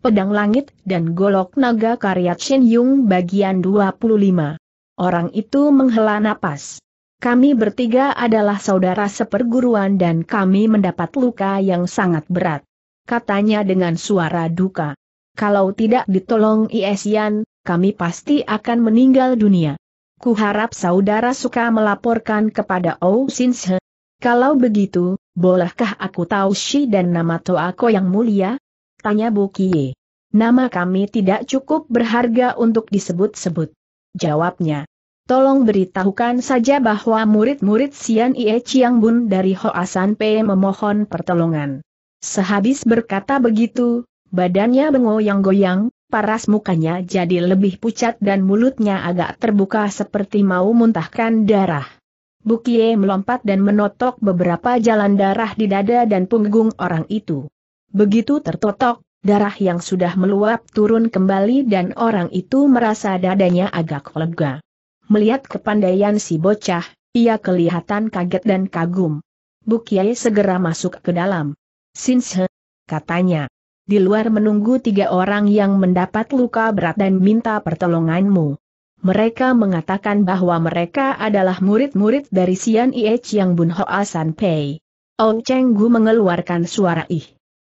Pedang Langit dan Golok Naga karya Chin Yung bagian 25. Orang itu menghela napas. Kami bertiga adalah saudara seperguruan dan kami mendapat luka yang sangat berat. Katanya dengan suara duka. Kalau tidak ditolong Iesian, kami pasti akan meninggal dunia. Kuharap saudara suka melaporkan kepada Ou Sinshe. Kalau begitu, bolehkah aku tahu Shi dan nama Toako yang mulia? Tanya Bu Kie. Nama kami tidak cukup berharga untuk disebut-sebut. Jawabnya. Tolong beritahukan saja bahwa murid-murid Sian Ie Chiang Bun dari Hoasan P memohon pertolongan. Sehabis berkata begitu, badannya bengoyang goyang paras mukanya jadi lebih pucat dan mulutnya agak terbuka seperti mau muntahkan darah. Bukie melompat dan menotok beberapa jalan darah di dada dan punggung orang itu. Begitu tertotok, darah yang sudah meluap turun kembali dan orang itu merasa dadanya agak lega. Melihat kepandaian si bocah, ia kelihatan kaget dan kagum. Bu segera masuk ke dalam. Sinshe, katanya. Di luar menunggu tiga orang yang mendapat luka berat dan minta pertolonganmu. Mereka mengatakan bahwa mereka adalah murid-murid dari Sian Iech yang Bun Hoa San Pei. Ong Cheng Gu mengeluarkan suara ih.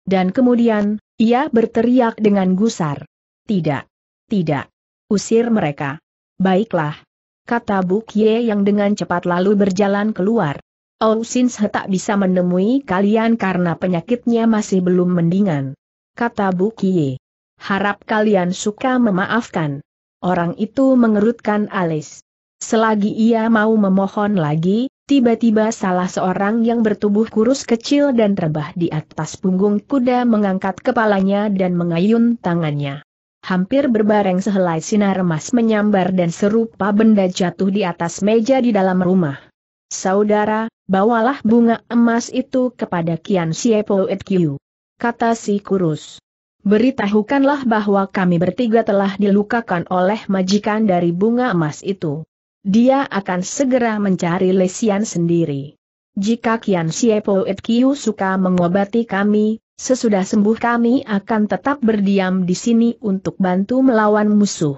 Dan kemudian, ia berteriak dengan gusar. Tidak. Tidak. Usir mereka. Baiklah. Kata Ye yang dengan cepat lalu berjalan keluar. Oh sinshe tak bisa menemui kalian karena penyakitnya masih belum mendingan. Kata Ye. Harap kalian suka memaafkan. Orang itu mengerutkan alis. Selagi ia mau memohon lagi, Tiba-tiba salah seorang yang bertubuh kurus kecil dan rebah di atas punggung kuda mengangkat kepalanya dan mengayun tangannya. Hampir berbareng sehelai sinar emas menyambar dan serupa benda jatuh di atas meja di dalam rumah. Saudara, bawalah bunga emas itu kepada Kian Siepo Kiu, Kata si kurus. Beritahukanlah bahwa kami bertiga telah dilukakan oleh majikan dari bunga emas itu dia akan segera mencari lesian sendiri. Jika Kian Siepo Et Kiu suka mengobati kami, sesudah sembuh kami akan tetap berdiam di sini untuk bantu melawan musuh.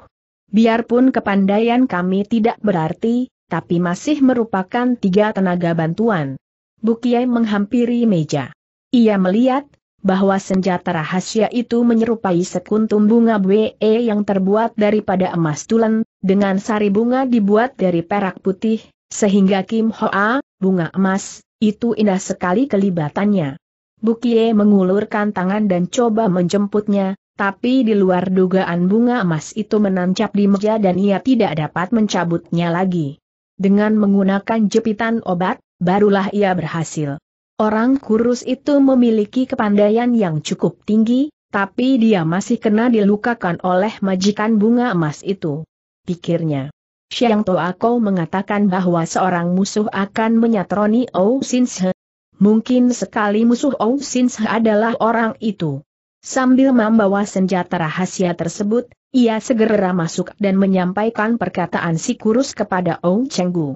Biarpun kepandaian kami tidak berarti, tapi masih merupakan tiga tenaga bantuan. Bukiai menghampiri meja. Ia melihat, bahwa senjata rahasia itu menyerupai sekuntum bunga BE yang terbuat daripada emas tulen, dengan sari bunga dibuat dari perak putih, sehingga Kim Hoa, bunga emas, itu indah sekali kelibatannya. Bukie mengulurkan tangan dan coba menjemputnya, tapi di luar dugaan bunga emas itu menancap di meja dan ia tidak dapat mencabutnya lagi. Dengan menggunakan jepitan obat, barulah ia berhasil. Orang kurus itu memiliki kepandaian yang cukup tinggi, tapi dia masih kena dilukakan oleh majikan bunga emas itu pikirnya. Xiang Toa mengatakan bahwa seorang musuh akan menyatroni Ou Sin Mungkin sekali musuh Ou Sin adalah orang itu. Sambil membawa senjata rahasia tersebut, ia segera masuk dan menyampaikan perkataan si kurus kepada Ou Chenggu.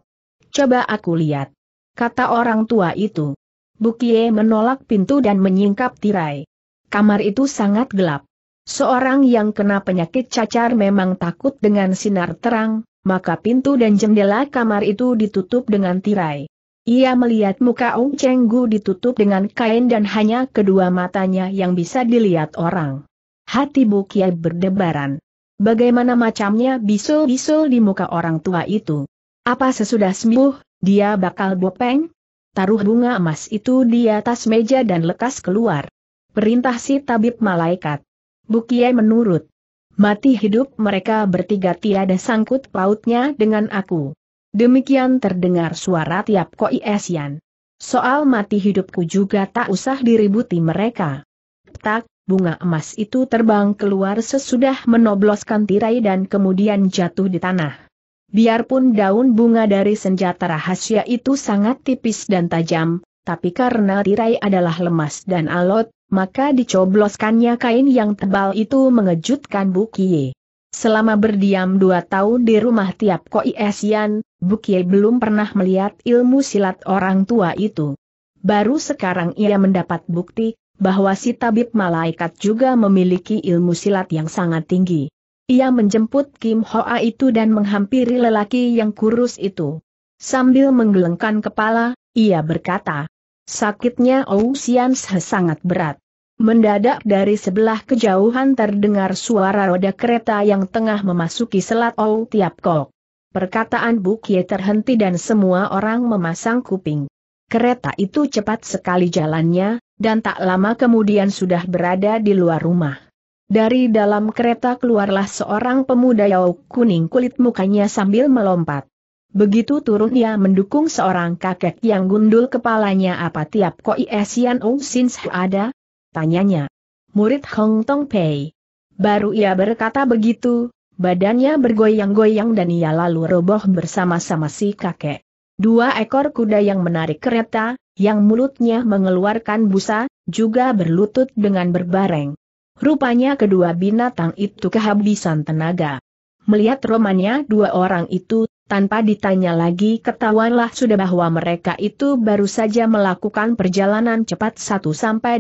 Coba aku lihat. Kata orang tua itu. Bukie menolak pintu dan menyingkap tirai. Kamar itu sangat gelap. Seorang yang kena penyakit cacar memang takut dengan sinar terang, maka pintu dan jendela kamar itu ditutup dengan tirai. Ia melihat muka Ong Cheng Gu ditutup dengan kain dan hanya kedua matanya yang bisa dilihat orang. Hati Bu Kiai berdebaran. Bagaimana macamnya bisul-bisul di muka orang tua itu? Apa sesudah sembuh, dia bakal bopeng? Taruh bunga emas itu di atas meja dan lekas keluar. Perintah si tabib malaikat. Bukie menurut. Mati hidup mereka bertiga tiada sangkut pautnya dengan aku. Demikian terdengar suara tiap koi esian. Soal mati hidupku juga tak usah diributi mereka. Tak, bunga emas itu terbang keluar sesudah menobloskan tirai dan kemudian jatuh di tanah. Biarpun daun bunga dari senjata rahasia itu sangat tipis dan tajam, tapi karena tirai adalah lemas dan alot, maka dicobloskannya kain yang tebal itu mengejutkan Bu Kie. Selama berdiam dua tahun di rumah tiap Koi Esian, Kie belum pernah melihat ilmu silat orang tua itu. Baru sekarang ia mendapat bukti, bahwa si tabib malaikat juga memiliki ilmu silat yang sangat tinggi. Ia menjemput Kim Hoa itu dan menghampiri lelaki yang kurus itu. Sambil menggelengkan kepala, ia berkata, Sakitnya Ousians sangat berat. Mendadak dari sebelah kejauhan terdengar suara roda kereta yang tengah memasuki selat Ou Tiap Kok. Perkataan Bukie terhenti dan semua orang memasang kuping. Kereta itu cepat sekali jalannya, dan tak lama kemudian sudah berada di luar rumah. Dari dalam kereta keluarlah seorang pemuda Yau kuning kulit mukanya sambil melompat. Begitu turun ia mendukung seorang kakek yang gundul kepalanya apa tiap koi esian ung sin ada? Tanyanya. Murid Hong Tong Pei. Baru ia berkata begitu, badannya bergoyang-goyang dan ia lalu roboh bersama-sama si kakek. Dua ekor kuda yang menarik kereta, yang mulutnya mengeluarkan busa, juga berlutut dengan berbareng. Rupanya kedua binatang itu kehabisan tenaga. Melihat romannya dua orang itu, tanpa ditanya lagi ketahuanlah sudah bahwa mereka itu baru saja melakukan perjalanan cepat 1-200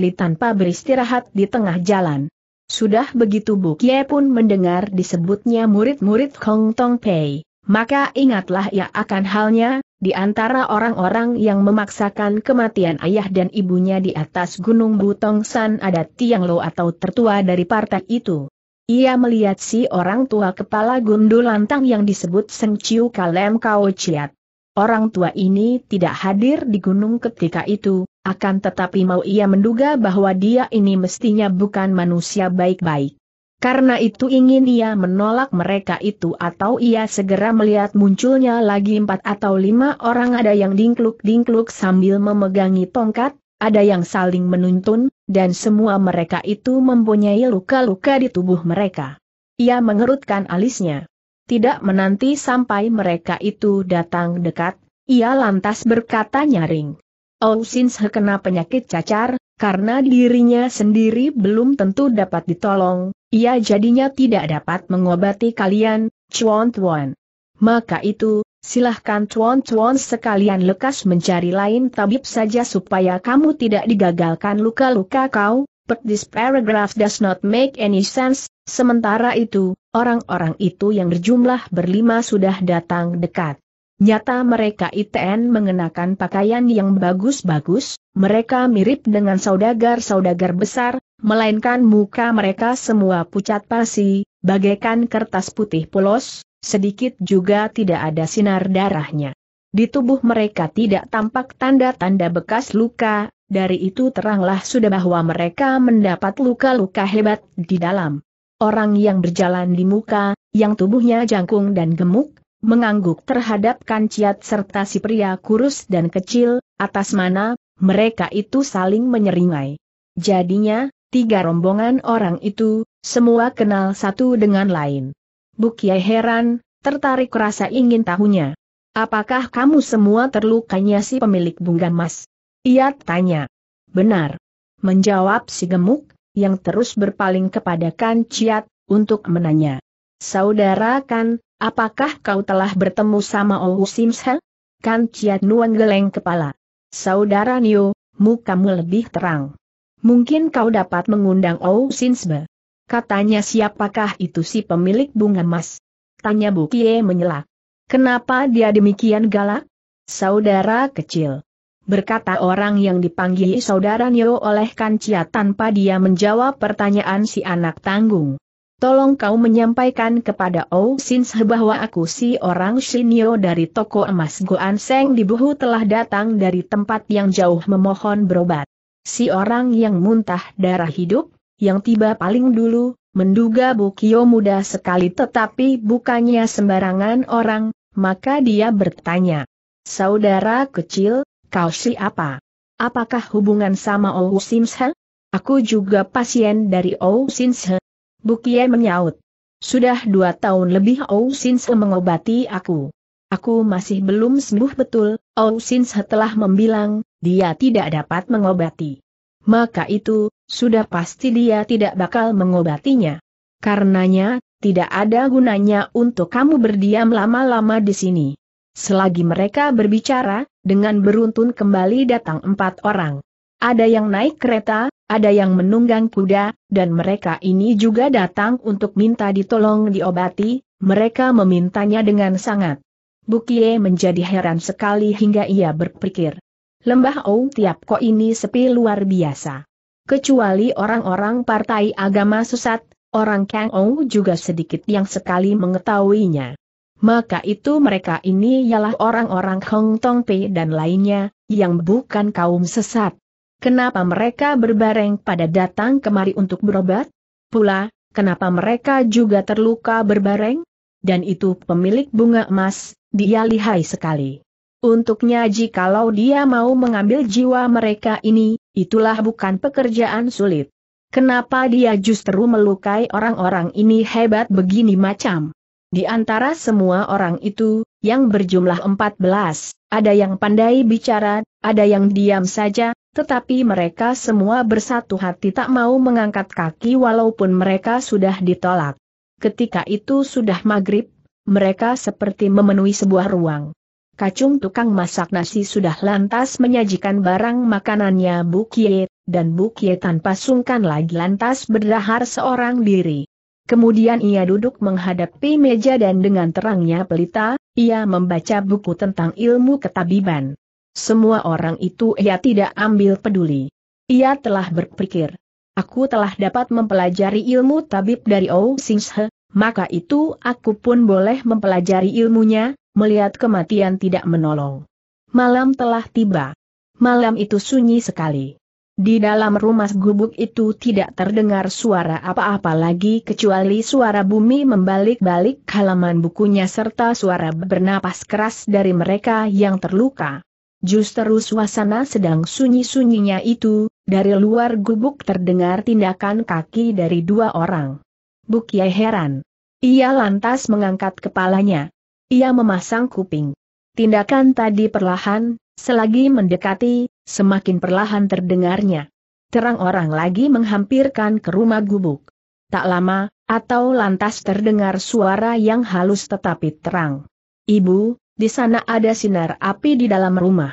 li tanpa beristirahat di tengah jalan. Sudah begitu Kie pun mendengar disebutnya murid-murid Hong Tong Pei, maka ingatlah ia ya akan halnya, di antara orang-orang yang memaksakan kematian ayah dan ibunya di atas gunung Butong San ada Tiang Lo atau tertua dari partai itu. Ia melihat si orang tua kepala gundul lantang yang disebut Seng Ciu Kalem Kao Ciat. Orang tua ini tidak hadir di gunung ketika itu, akan tetapi mau ia menduga bahwa dia ini mestinya bukan manusia baik-baik. Karena itu ingin ia menolak mereka itu atau ia segera melihat munculnya lagi empat atau lima orang ada yang dingkluk-dingkluk sambil memegangi tongkat, ada yang saling menuntun, dan semua mereka itu mempunyai luka-luka di tubuh mereka. Ia mengerutkan alisnya. Tidak menanti sampai mereka itu datang dekat, ia lantas berkata nyaring. Oh sins kena penyakit cacar, karena dirinya sendiri belum tentu dapat ditolong, ia jadinya tidak dapat mengobati kalian, Chuan Tuan. Maka itu, Silahkan tuan-tuan sekalian lekas mencari lain tabib saja supaya kamu tidak digagalkan luka-luka kau, but this paragraph does not make any sense, sementara itu, orang-orang itu yang berjumlah berlima sudah datang dekat. Nyata mereka ITN mengenakan pakaian yang bagus-bagus, mereka mirip dengan saudagar-saudagar besar, melainkan muka mereka semua pucat pasi, bagaikan kertas putih polos, sedikit juga tidak ada sinar darahnya. Di tubuh mereka tidak tampak tanda-tanda bekas luka, dari itu teranglah sudah bahwa mereka mendapat luka-luka hebat di dalam. Orang yang berjalan di muka, yang tubuhnya jangkung dan gemuk, mengangguk terhadap kanciat serta si pria kurus dan kecil, atas mana, mereka itu saling menyeringai. Jadinya, tiga rombongan orang itu, semua kenal satu dengan lain. Bukia heran, tertarik rasa ingin tahunya. Apakah kamu semua terlukanya si pemilik bunga emas? Ia tanya. Benar. Menjawab si gemuk, yang terus berpaling kepada Kan Ciat, untuk menanya. Saudara Kan, apakah kau telah bertemu sama Ou Simsha? Kan Ciat Nuan geleng kepala. Saudara Nio, mukamu lebih terang. Mungkin kau dapat mengundang Ou Sinsbe. Katanya siapakah itu si pemilik bunga emas? Tanya Bu Kie menyela. Kenapa dia demikian galak? Saudara kecil. Berkata orang yang dipanggil saudara Nyo oleh Kancia tanpa dia menjawab pertanyaan si anak tanggung. Tolong kau menyampaikan kepada Oh Sin bahwa aku si orang Shinyo dari toko emas Goan Seng di Buhu telah datang dari tempat yang jauh memohon berobat. Si orang yang muntah darah hidup, yang tiba paling dulu, menduga Bukio mudah sekali tetapi bukannya sembarangan orang, maka dia bertanya. Saudara kecil, kau siapa? Apakah hubungan sama Ou Simshe? Aku juga pasien dari Ou Simshe. Bukie menyaut. Sudah dua tahun lebih Ou Sinse mengobati aku. Aku masih belum sembuh betul, Ou Sinse telah membilang, dia tidak dapat mengobati. Maka itu, sudah pasti dia tidak bakal mengobatinya. Karenanya, tidak ada gunanya untuk kamu berdiam lama-lama di sini. Selagi mereka berbicara, dengan beruntun kembali datang empat orang. Ada yang naik kereta, ada yang menunggang kuda, dan mereka ini juga datang untuk minta ditolong diobati, mereka memintanya dengan sangat. Bukie menjadi heran sekali hingga ia berpikir. Lembah Ong Tiap Ko ini sepi luar biasa kecuali orang-orang partai agama sesat, orang Kang Ou juga sedikit yang sekali mengetahuinya. Maka itu mereka ini ialah orang-orang Hong Tong Pei dan lainnya, yang bukan kaum sesat. Kenapa mereka berbareng pada datang kemari untuk berobat? Pula, kenapa mereka juga terluka berbareng? Dan itu pemilik bunga emas, dia lihai sekali. Untuknya jikalau dia mau mengambil jiwa mereka ini, itulah bukan pekerjaan sulit. Kenapa dia justru melukai orang-orang ini hebat begini macam? Di antara semua orang itu, yang berjumlah 14, ada yang pandai bicara, ada yang diam saja, tetapi mereka semua bersatu hati tak mau mengangkat kaki walaupun mereka sudah ditolak. Ketika itu sudah maghrib, mereka seperti memenuhi sebuah ruang kacung tukang masak nasi sudah lantas menyajikan barang makanannya Bukie, dan Bukie tanpa sungkan lagi lantas berdahar seorang diri. Kemudian ia duduk menghadapi meja dan dengan terangnya pelita, ia membaca buku tentang ilmu ketabiban. Semua orang itu ia tidak ambil peduli. Ia telah berpikir, aku telah dapat mempelajari ilmu tabib dari O Singhe, maka itu aku pun boleh mempelajari ilmunya, melihat kematian tidak menolong. Malam telah tiba. Malam itu sunyi sekali. Di dalam rumah gubuk itu tidak terdengar suara apa-apa lagi kecuali suara bumi membalik-balik halaman bukunya serta suara bernapas keras dari mereka yang terluka. Justru suasana sedang sunyi-sunyinya itu, dari luar gubuk terdengar tindakan kaki dari dua orang. Bukie heran. Ia lantas mengangkat kepalanya. Ia memasang kuping. Tindakan tadi perlahan, selagi mendekati, semakin perlahan terdengarnya. Terang orang lagi menghampirkan ke rumah gubuk. Tak lama, atau lantas terdengar suara yang halus tetapi terang. Ibu, di sana ada sinar api di dalam rumah.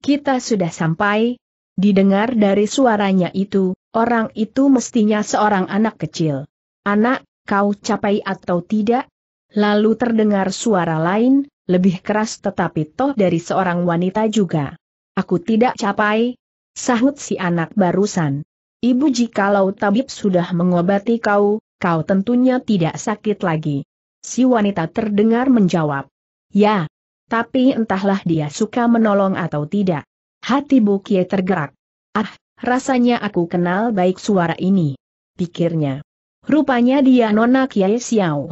Kita sudah sampai. Didengar dari suaranya itu, orang itu mestinya seorang anak kecil. Anak, kau capai atau tidak? Lalu terdengar suara lain, lebih keras tetapi toh dari seorang wanita juga. Aku tidak capai, sahut si anak barusan. Ibu jikalau tabib sudah mengobati kau, kau tentunya tidak sakit lagi. Si wanita terdengar menjawab. Ya, tapi entahlah dia suka menolong atau tidak. Hati Bukie tergerak. Ah, rasanya aku kenal baik suara ini. Pikirnya. Rupanya dia nona Kiai Xiao.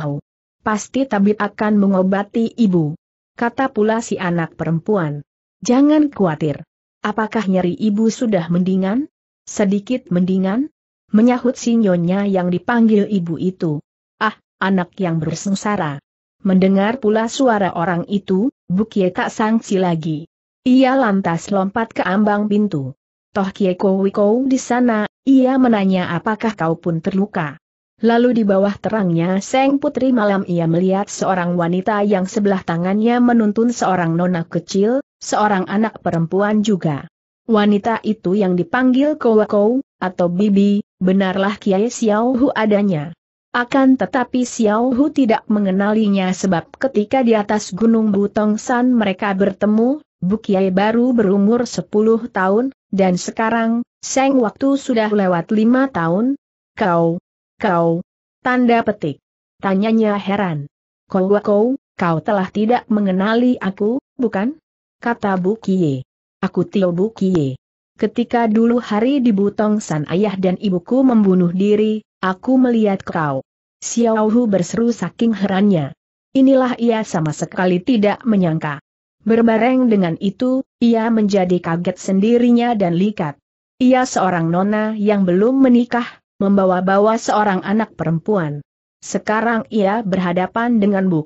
Pasti tabib akan mengobati ibu. Kata pula si anak perempuan. Jangan khawatir. Apakah nyeri ibu sudah mendingan? Sedikit mendingan? Menyahut si nyonya yang dipanggil ibu itu. Ah, anak yang bersengsara. Mendengar pula suara orang itu, Bukie tak sangsi lagi. Ia lantas lompat ke ambang pintu. Toh Kieko Wiko di sana, ia menanya apakah kau pun terluka. Lalu di bawah terangnya Seng Putri malam ia melihat seorang wanita yang sebelah tangannya menuntun seorang nona kecil, seorang anak perempuan juga. Wanita itu yang dipanggil Kowakou, atau Bibi, benarlah Kiai Xiao Hu adanya. Akan tetapi Xiao Hu tidak mengenalinya sebab ketika di atas Gunung Butong San mereka bertemu, Bu Kiai baru berumur 10 tahun, dan sekarang, Seng waktu sudah lewat 5 tahun, Kau, Kau? Tanda petik. Tanyanya heran. Kau kau, kau telah tidak mengenali aku, bukan? Kata Bukie. Aku Tio Bukie. Ketika dulu hari di Butong San ayah dan ibuku membunuh diri, aku melihat kau. Xiaohu berseru saking herannya. Inilah ia sama sekali tidak menyangka. Berbareng dengan itu, ia menjadi kaget sendirinya dan likat. Ia seorang nona yang belum menikah, membawa-bawa seorang anak perempuan. Sekarang ia berhadapan dengan Bu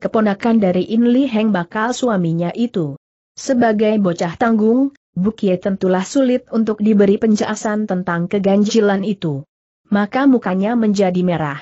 keponakan dari In Heng bakal suaminya itu. Sebagai bocah tanggung, Bu tentulah sulit untuk diberi penjelasan tentang keganjilan itu. Maka mukanya menjadi merah.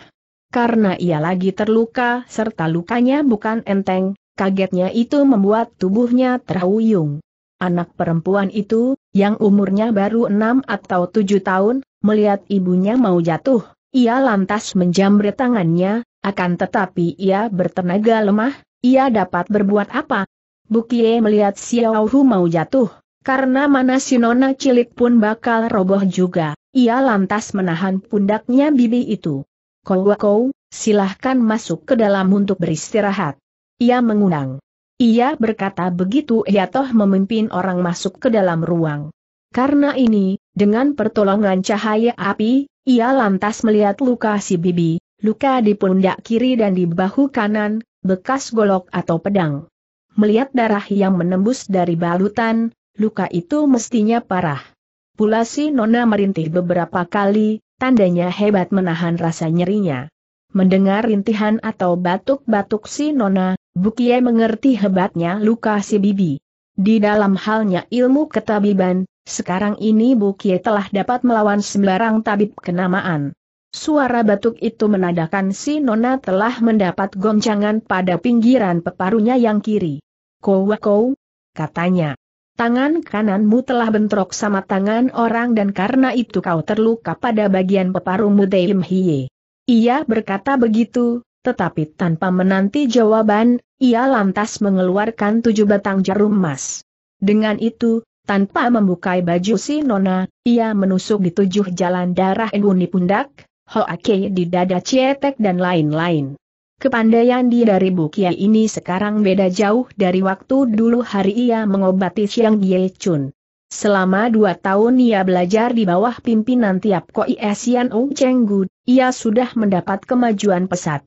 Karena ia lagi terluka serta lukanya bukan enteng, kagetnya itu membuat tubuhnya terhuyung. Anak perempuan itu, yang umurnya baru enam atau tujuh tahun, Melihat ibunya mau jatuh, ia lantas menjamret tangannya, akan tetapi ia bertenaga lemah, ia dapat berbuat apa? Bukie melihat Xiao Hu mau jatuh, karena mana si nona cilik pun bakal roboh juga, ia lantas menahan pundaknya bibi itu. Kau kau, silahkan masuk ke dalam untuk beristirahat. Ia mengundang. Ia berkata begitu ia toh memimpin orang masuk ke dalam ruang. Karena ini, dengan pertolongan cahaya api, ia lantas melihat luka si bibi, luka di pundak kiri dan di bahu kanan, bekas golok atau pedang. Melihat darah yang menembus dari balutan, luka itu mestinya parah. Pula si Nona merintih beberapa kali, tandanya hebat menahan rasa nyerinya. Mendengar rintihan atau batuk-batuk si Nona, Bukie mengerti hebatnya luka si bibi. Di dalam halnya ilmu ketabiban, sekarang ini Bukie telah dapat melawan sembarang tabib kenamaan. Suara batuk itu menandakan si Nona telah mendapat goncangan pada pinggiran peparunya yang kiri. Kowa kow, katanya. Tangan kananmu telah bentrok sama tangan orang dan karena itu kau terluka pada bagian peparumu Deim Hiye. Ia berkata begitu, tetapi tanpa menanti jawaban, ia lantas mengeluarkan tujuh batang jarum emas. Dengan itu, tanpa membuka baju si Nona, ia menusuk di tujuh jalan darah Eduni pundak, Hoake di dada Cietek dan lain-lain. Kepandaian dia dari Bukia ini sekarang beda jauh dari waktu dulu hari ia mengobati Siang Ye Chun. Selama dua tahun ia belajar di bawah pimpinan tiap Koi Asian Ong Chenggu, ia sudah mendapat kemajuan pesat.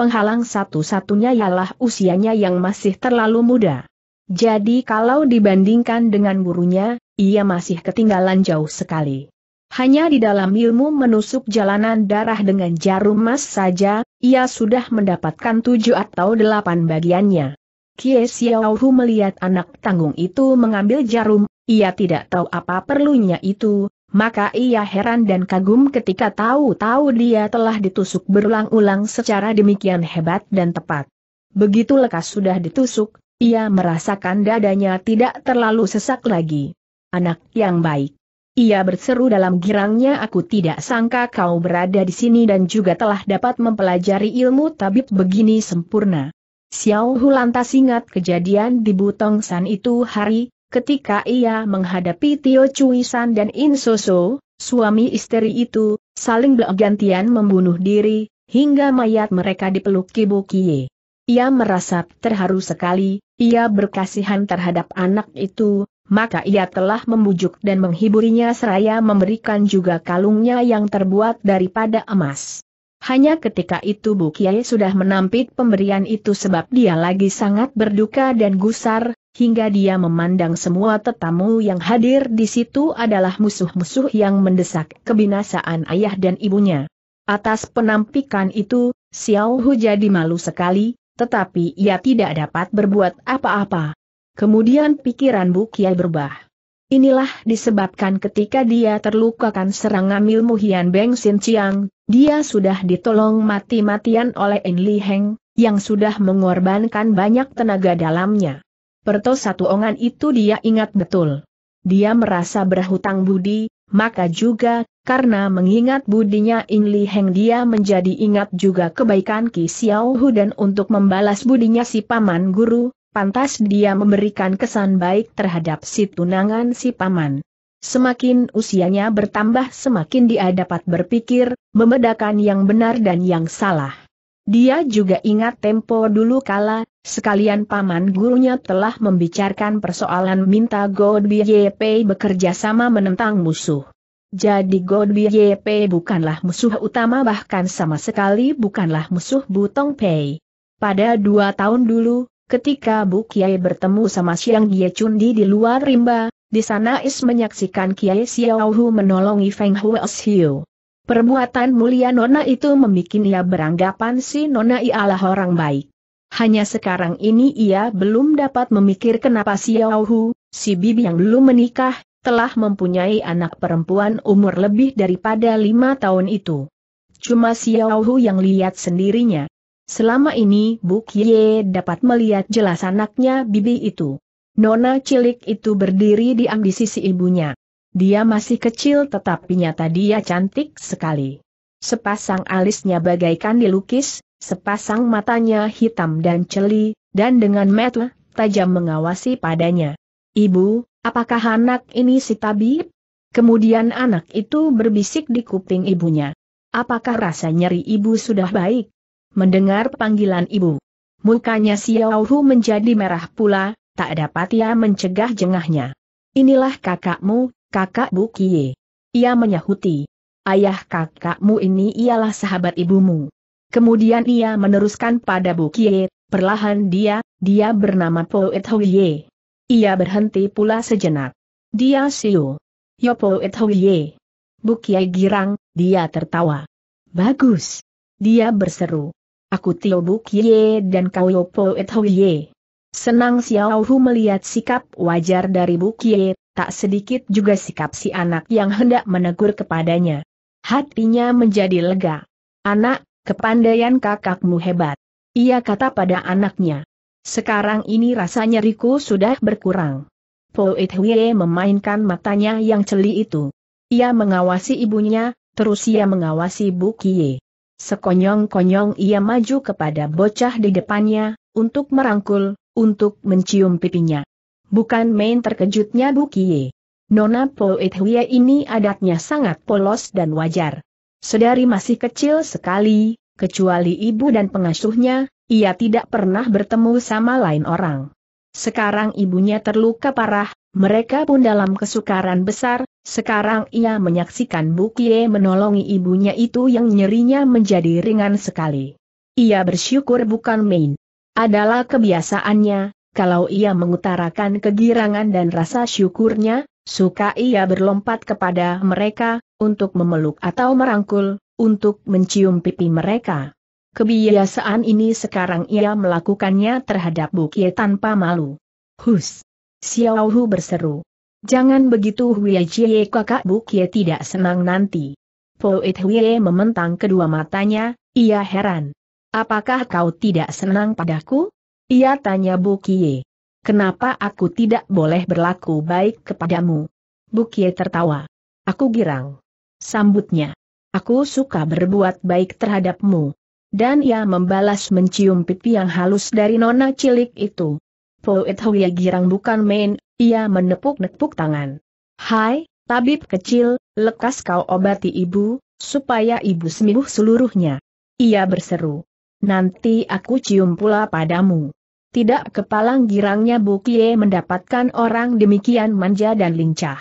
Penghalang satu-satunya ialah usianya yang masih terlalu muda. Jadi kalau dibandingkan dengan gurunya, ia masih ketinggalan jauh sekali. Hanya di dalam ilmu menusuk jalanan darah dengan jarum emas saja, ia sudah mendapatkan tujuh atau delapan bagiannya. Kie Xiaohu melihat anak tanggung itu mengambil jarum, ia tidak tahu apa perlunya itu, maka ia heran dan kagum ketika tahu-tahu dia telah ditusuk berulang-ulang secara demikian hebat dan tepat. Begitu lekas sudah ditusuk, ia merasakan dadanya tidak terlalu sesak lagi. Anak yang baik. Ia berseru dalam girangnya aku tidak sangka kau berada di sini dan juga telah dapat mempelajari ilmu tabib begini sempurna. Xiao Hu lantas ingat kejadian di Butong San itu hari, ketika ia menghadapi Tio Cui San dan In Soso, suami istri itu, saling bergantian membunuh diri, hingga mayat mereka dipeluk Kibu Kie. Ia merasa terharu sekali, ia berkasihan terhadap anak itu, maka ia telah membujuk dan menghiburinya seraya memberikan juga kalungnya yang terbuat daripada emas. Hanya ketika itu Bu Kiai sudah menampik pemberian itu sebab dia lagi sangat berduka dan gusar, hingga dia memandang semua tetamu yang hadir di situ adalah musuh-musuh yang mendesak kebinasaan ayah dan ibunya. Atas penampikan itu, Xiao Hu jadi malu sekali, tetapi ia tidak dapat berbuat apa-apa. Kemudian pikiran Bukia berubah. Inilah disebabkan ketika dia terlukakan serangan ilmu Hian Beng Sin Chiang, dia sudah ditolong mati-matian oleh En Li Heng, yang sudah mengorbankan banyak tenaga dalamnya. Perto satu ongan itu dia ingat betul. Dia merasa berhutang budi, maka juga, karena mengingat budinya In Li Heng dia menjadi ingat juga kebaikan Ki Xiao Hu dan untuk membalas budinya si paman guru, pantas dia memberikan kesan baik terhadap si tunangan si paman. Semakin usianya bertambah semakin dia dapat berpikir, membedakan yang benar dan yang salah. Dia juga ingat tempo dulu kala, sekalian paman gurunya telah membicarakan persoalan minta God YP bekerja sama menentang musuh. Jadi God YP bukanlah musuh utama bahkan sama sekali bukanlah musuh Butong Pei. Pada dua tahun dulu, ketika Bu Kiai bertemu sama Siang Gie cundi di luar rimba, di sana Is menyaksikan Kiai Xiaohu menolongi Feng Huo Xiu. Perbuatan mulia Nona itu membuat ia beranggapan si Nona ialah orang baik. Hanya sekarang ini ia belum dapat memikir kenapa si Yauhu, si bibi yang belum menikah, telah mempunyai anak perempuan umur lebih daripada lima tahun itu. Cuma si Yauhu yang lihat sendirinya. Selama ini Buk Ye dapat melihat jelas anaknya bibi itu. Nona cilik itu berdiri diam di sisi ibunya. Dia masih kecil tetapi nyata dia cantik sekali. Sepasang alisnya bagaikan dilukis, sepasang matanya hitam dan celi, dan dengan mata tajam mengawasi padanya. Ibu, apakah anak ini si tabib? Kemudian anak itu berbisik di kuping ibunya. Apakah rasa nyeri ibu sudah baik? Mendengar panggilan ibu. Mukanya Xiao Yauhu menjadi merah pula, tak dapat ia mencegah jengahnya. Inilah kakakmu, kakak Bu Kie. Ia menyahuti. Ayah kakakmu ini ialah sahabat ibumu. Kemudian ia meneruskan pada Bu Kie, perlahan dia, dia bernama Poet Hoye. Ia berhenti pula sejenak. Dia siu. Yo Poet Hoye. Bu Kie girang, dia tertawa. Bagus. Dia berseru. Aku Tio Bu Kie dan kau Yo Poet Hoye. Senang Xiao Hu melihat sikap wajar dari Bu Kie, tak sedikit juga sikap si anak yang hendak menegur kepadanya. Hatinya menjadi lega. Anak, kepandaian kakakmu hebat. Ia kata pada anaknya. Sekarang ini rasanya riku sudah berkurang. Poet Huye memainkan matanya yang celi itu. Ia mengawasi ibunya, terus ia mengawasi Bu Kie. Sekonyong-konyong ia maju kepada bocah di depannya, untuk merangkul, untuk mencium pipinya. Bukan main terkejutnya Bukie. Nona Poet ini adatnya sangat polos dan wajar. Sedari masih kecil sekali, kecuali ibu dan pengasuhnya, ia tidak pernah bertemu sama lain orang. Sekarang ibunya terluka parah, mereka pun dalam kesukaran besar, sekarang ia menyaksikan Bukie menolongi ibunya itu yang nyerinya menjadi ringan sekali. Ia bersyukur bukan main. Adalah kebiasaannya, kalau ia mengutarakan kegirangan dan rasa syukurnya, suka ia berlompat kepada mereka, untuk memeluk atau merangkul, untuk mencium pipi mereka. Kebiasaan ini sekarang ia melakukannya terhadap Bukie tanpa malu. Hus! Xiao Hu berseru. Jangan begitu Huye Jie kakak Bukie tidak senang nanti. Poet Huye mementang kedua matanya, ia heran. Apakah kau tidak senang padaku? Ia tanya Bukie. Kenapa aku tidak boleh berlaku baik kepadamu? Bukie tertawa. Aku girang. Sambutnya. Aku suka berbuat baik terhadapmu. Dan ia membalas mencium pipi yang halus dari nona cilik itu. Poet Huya girang bukan main, ia menepuk-nepuk tangan. Hai, tabib kecil, lekas kau obati ibu, supaya ibu sembuh seluruhnya. Ia berseru nanti aku cium pula padamu. Tidak kepalang girangnya Bukie mendapatkan orang demikian manja dan lincah.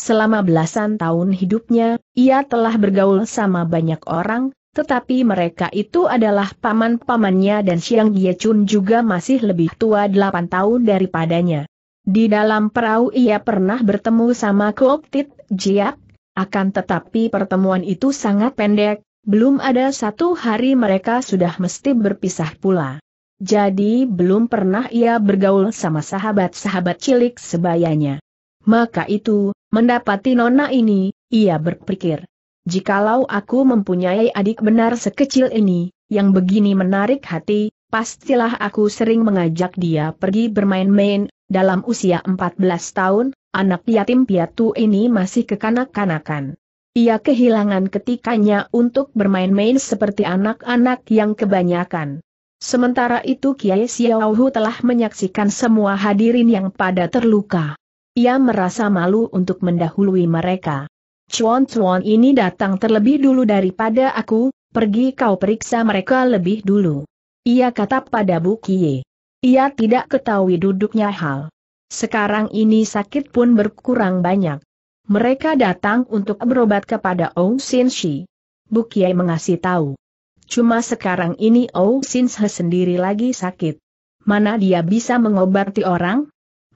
Selama belasan tahun hidupnya, ia telah bergaul sama banyak orang, tetapi mereka itu adalah paman-pamannya dan Siang Chun juga masih lebih tua delapan tahun daripadanya. Di dalam perahu ia pernah bertemu sama Kooptit Jiak, akan tetapi pertemuan itu sangat pendek, belum ada satu hari mereka sudah mesti berpisah pula. Jadi belum pernah ia bergaul sama sahabat-sahabat cilik sebayanya. Maka itu, mendapati nona ini, ia berpikir. Jikalau aku mempunyai adik benar sekecil ini, yang begini menarik hati, pastilah aku sering mengajak dia pergi bermain-main, dalam usia 14 tahun, anak yatim piatu ini masih kekanak-kanakan. Ia kehilangan ketikanya untuk bermain-main seperti anak-anak yang kebanyakan. Sementara itu Kiai Xiaohu telah menyaksikan semua hadirin yang pada terluka. Ia merasa malu untuk mendahului mereka. Cuan-cuan ini datang terlebih dulu daripada aku, pergi kau periksa mereka lebih dulu. Ia kata pada Bu Kie. Ia tidak ketahui duduknya hal. Sekarang ini sakit pun berkurang banyak. Mereka datang untuk berobat kepada Ong Sin Shi. Bukiai mengasih tahu. Cuma sekarang ini Ong Sin He sendiri lagi sakit. Mana dia bisa mengobati orang?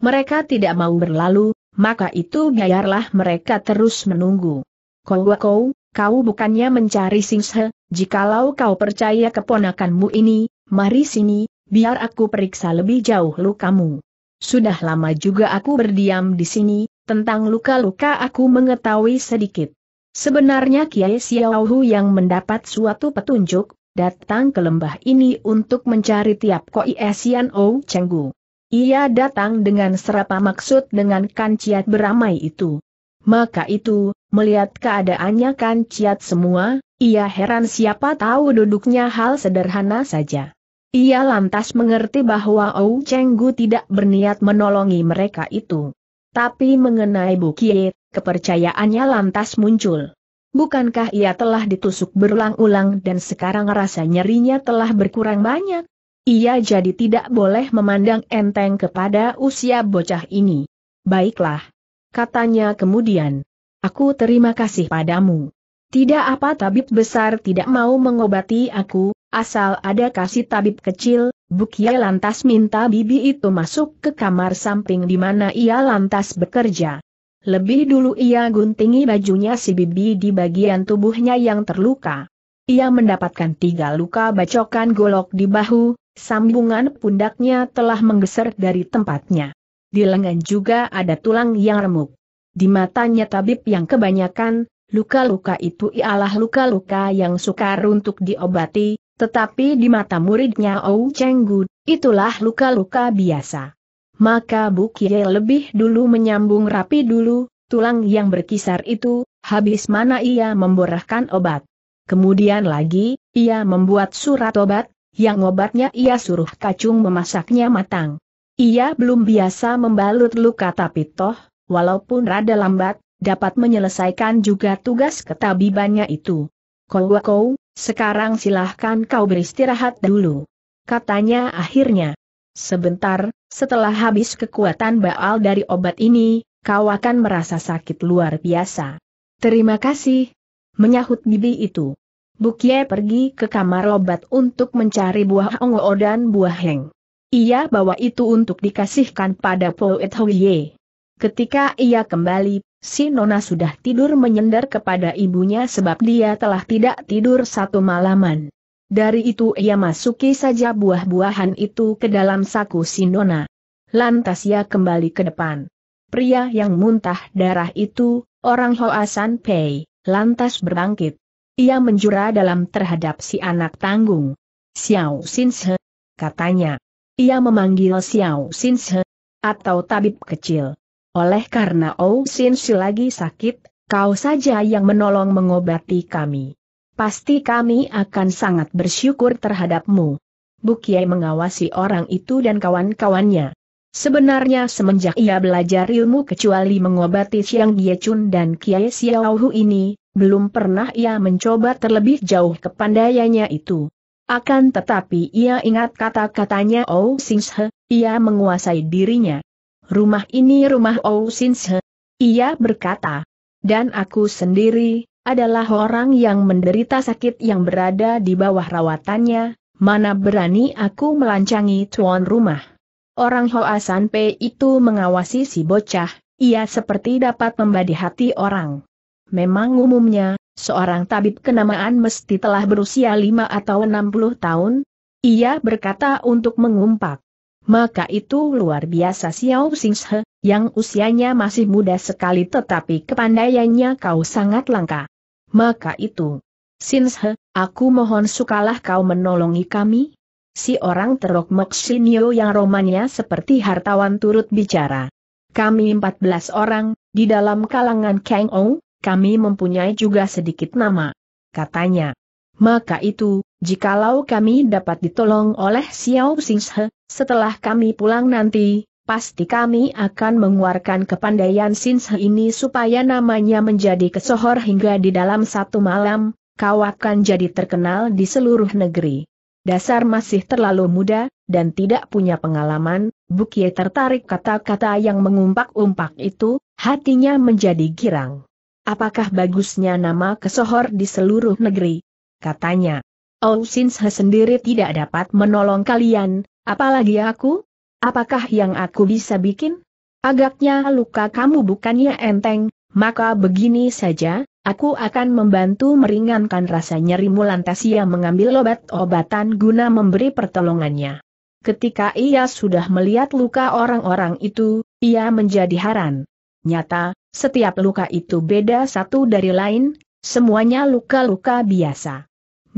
Mereka tidak mau berlalu, maka itu biarlah mereka terus menunggu. Kau kau, kau bukannya mencari He, jikalau kau percaya keponakanmu ini, mari sini, biar aku periksa lebih jauh lukamu. Sudah lama juga aku berdiam di sini, tentang luka-luka aku mengetahui sedikit. Sebenarnya Kiai Xiaohu yang mendapat suatu petunjuk, datang ke lembah ini untuk mencari tiap koi Esian O Chenggu. Ia datang dengan serapa maksud dengan kanciat beramai itu. Maka itu, melihat keadaannya kanciat semua, ia heran siapa tahu duduknya hal sederhana saja. Ia lantas mengerti bahwa Ou Chenggu tidak berniat menolongi mereka itu. Tapi mengenai Bukie, kepercayaannya lantas muncul. Bukankah ia telah ditusuk berulang-ulang dan sekarang rasa nyerinya telah berkurang banyak? Ia jadi tidak boleh memandang enteng kepada usia bocah ini. Baiklah. Katanya kemudian. Aku terima kasih padamu. Tidak apa tabib besar tidak mau mengobati aku, Asal ada kasih tabib kecil, Bukia lantas minta bibi itu masuk ke kamar samping di mana ia lantas bekerja. Lebih dulu ia guntingi bajunya si bibi di bagian tubuhnya yang terluka. Ia mendapatkan tiga luka bacokan golok di bahu, sambungan pundaknya telah menggeser dari tempatnya. Di lengan juga ada tulang yang remuk. Di matanya tabib yang kebanyakan, luka-luka itu ialah luka-luka yang sukar untuk diobati, tetapi di mata muridnya Ou Chenggu, itulah luka-luka biasa. Maka Bu Kie lebih dulu menyambung rapi dulu, tulang yang berkisar itu, habis mana ia memborahkan obat. Kemudian lagi, ia membuat surat obat, yang obatnya ia suruh kacung memasaknya matang. Ia belum biasa membalut luka tapi toh, walaupun rada lambat, dapat menyelesaikan juga tugas ketabibannya itu. Kau-kau, sekarang silahkan kau beristirahat dulu. Katanya akhirnya. Sebentar, setelah habis kekuatan baal dari obat ini, kau akan merasa sakit luar biasa. Terima kasih. Menyahut bibi itu. Bukye pergi ke kamar obat untuk mencari buah ongo dan buah heng. Ia bawa itu untuk dikasihkan pada Poet Huiye. Ketika ia kembali, Si Nona sudah tidur menyender kepada ibunya sebab dia telah tidak tidur satu malaman. Dari itu ia masuki saja buah-buahan itu ke dalam saku si Nona. Lantas ia kembali ke depan. Pria yang muntah darah itu, orang Hoa Pei, lantas berbangkit. Ia menjura dalam terhadap si anak tanggung. Xiao Sinshe, katanya. Ia memanggil Xiao Sinshe, atau tabib kecil. Oleh karena Sin si lagi sakit, kau saja yang menolong mengobati kami. Pasti kami akan sangat bersyukur terhadapmu. Bukiai mengawasi orang itu dan kawan-kawannya. Sebenarnya semenjak ia belajar ilmu kecuali mengobati Siang Giechun dan Kiai Xiaohu ini, belum pernah ia mencoba terlebih jauh ke kepandaiannya itu. Akan tetapi ia ingat kata-katanya Oh Sing He, ia menguasai dirinya rumah ini rumah Ou Sinse. Ia berkata, dan aku sendiri, adalah orang yang menderita sakit yang berada di bawah rawatannya, mana berani aku melancangi tuan rumah. Orang Hoa Sanpe itu mengawasi si bocah, ia seperti dapat membadi hati orang. Memang umumnya, seorang tabib kenamaan mesti telah berusia lima atau enam puluh tahun, ia berkata untuk mengumpak maka itu luar biasa Xiao Xinghe, yang usianya masih muda sekali tetapi kepandaiannya kau sangat langka. Maka itu, Xinghe, aku mohon sukalah kau menolongi kami? Si orang terok Moksinio yang romannya seperti hartawan turut bicara. Kami 14 orang, di dalam kalangan Kang Ou, kami mempunyai juga sedikit nama. Katanya. Maka itu, jikalau kami dapat ditolong oleh Xiao Xinghe, setelah kami pulang nanti, pasti kami akan mengeluarkan kepandaian Sinse ini supaya namanya menjadi kesohor hingga di dalam satu malam, kau akan jadi terkenal di seluruh negeri. Dasar masih terlalu muda, dan tidak punya pengalaman, Bukie tertarik kata-kata yang mengumpak-umpak itu, hatinya menjadi girang. Apakah bagusnya nama kesohor di seluruh negeri? Katanya. Oh Sinse sendiri tidak dapat menolong kalian, Apalagi aku? Apakah yang aku bisa bikin? Agaknya luka kamu bukannya enteng, maka begini saja, aku akan membantu meringankan rasa nyerimu lantas ia mengambil obat-obatan guna memberi pertolongannya. Ketika ia sudah melihat luka orang-orang itu, ia menjadi heran. Nyata, setiap luka itu beda satu dari lain, semuanya luka-luka biasa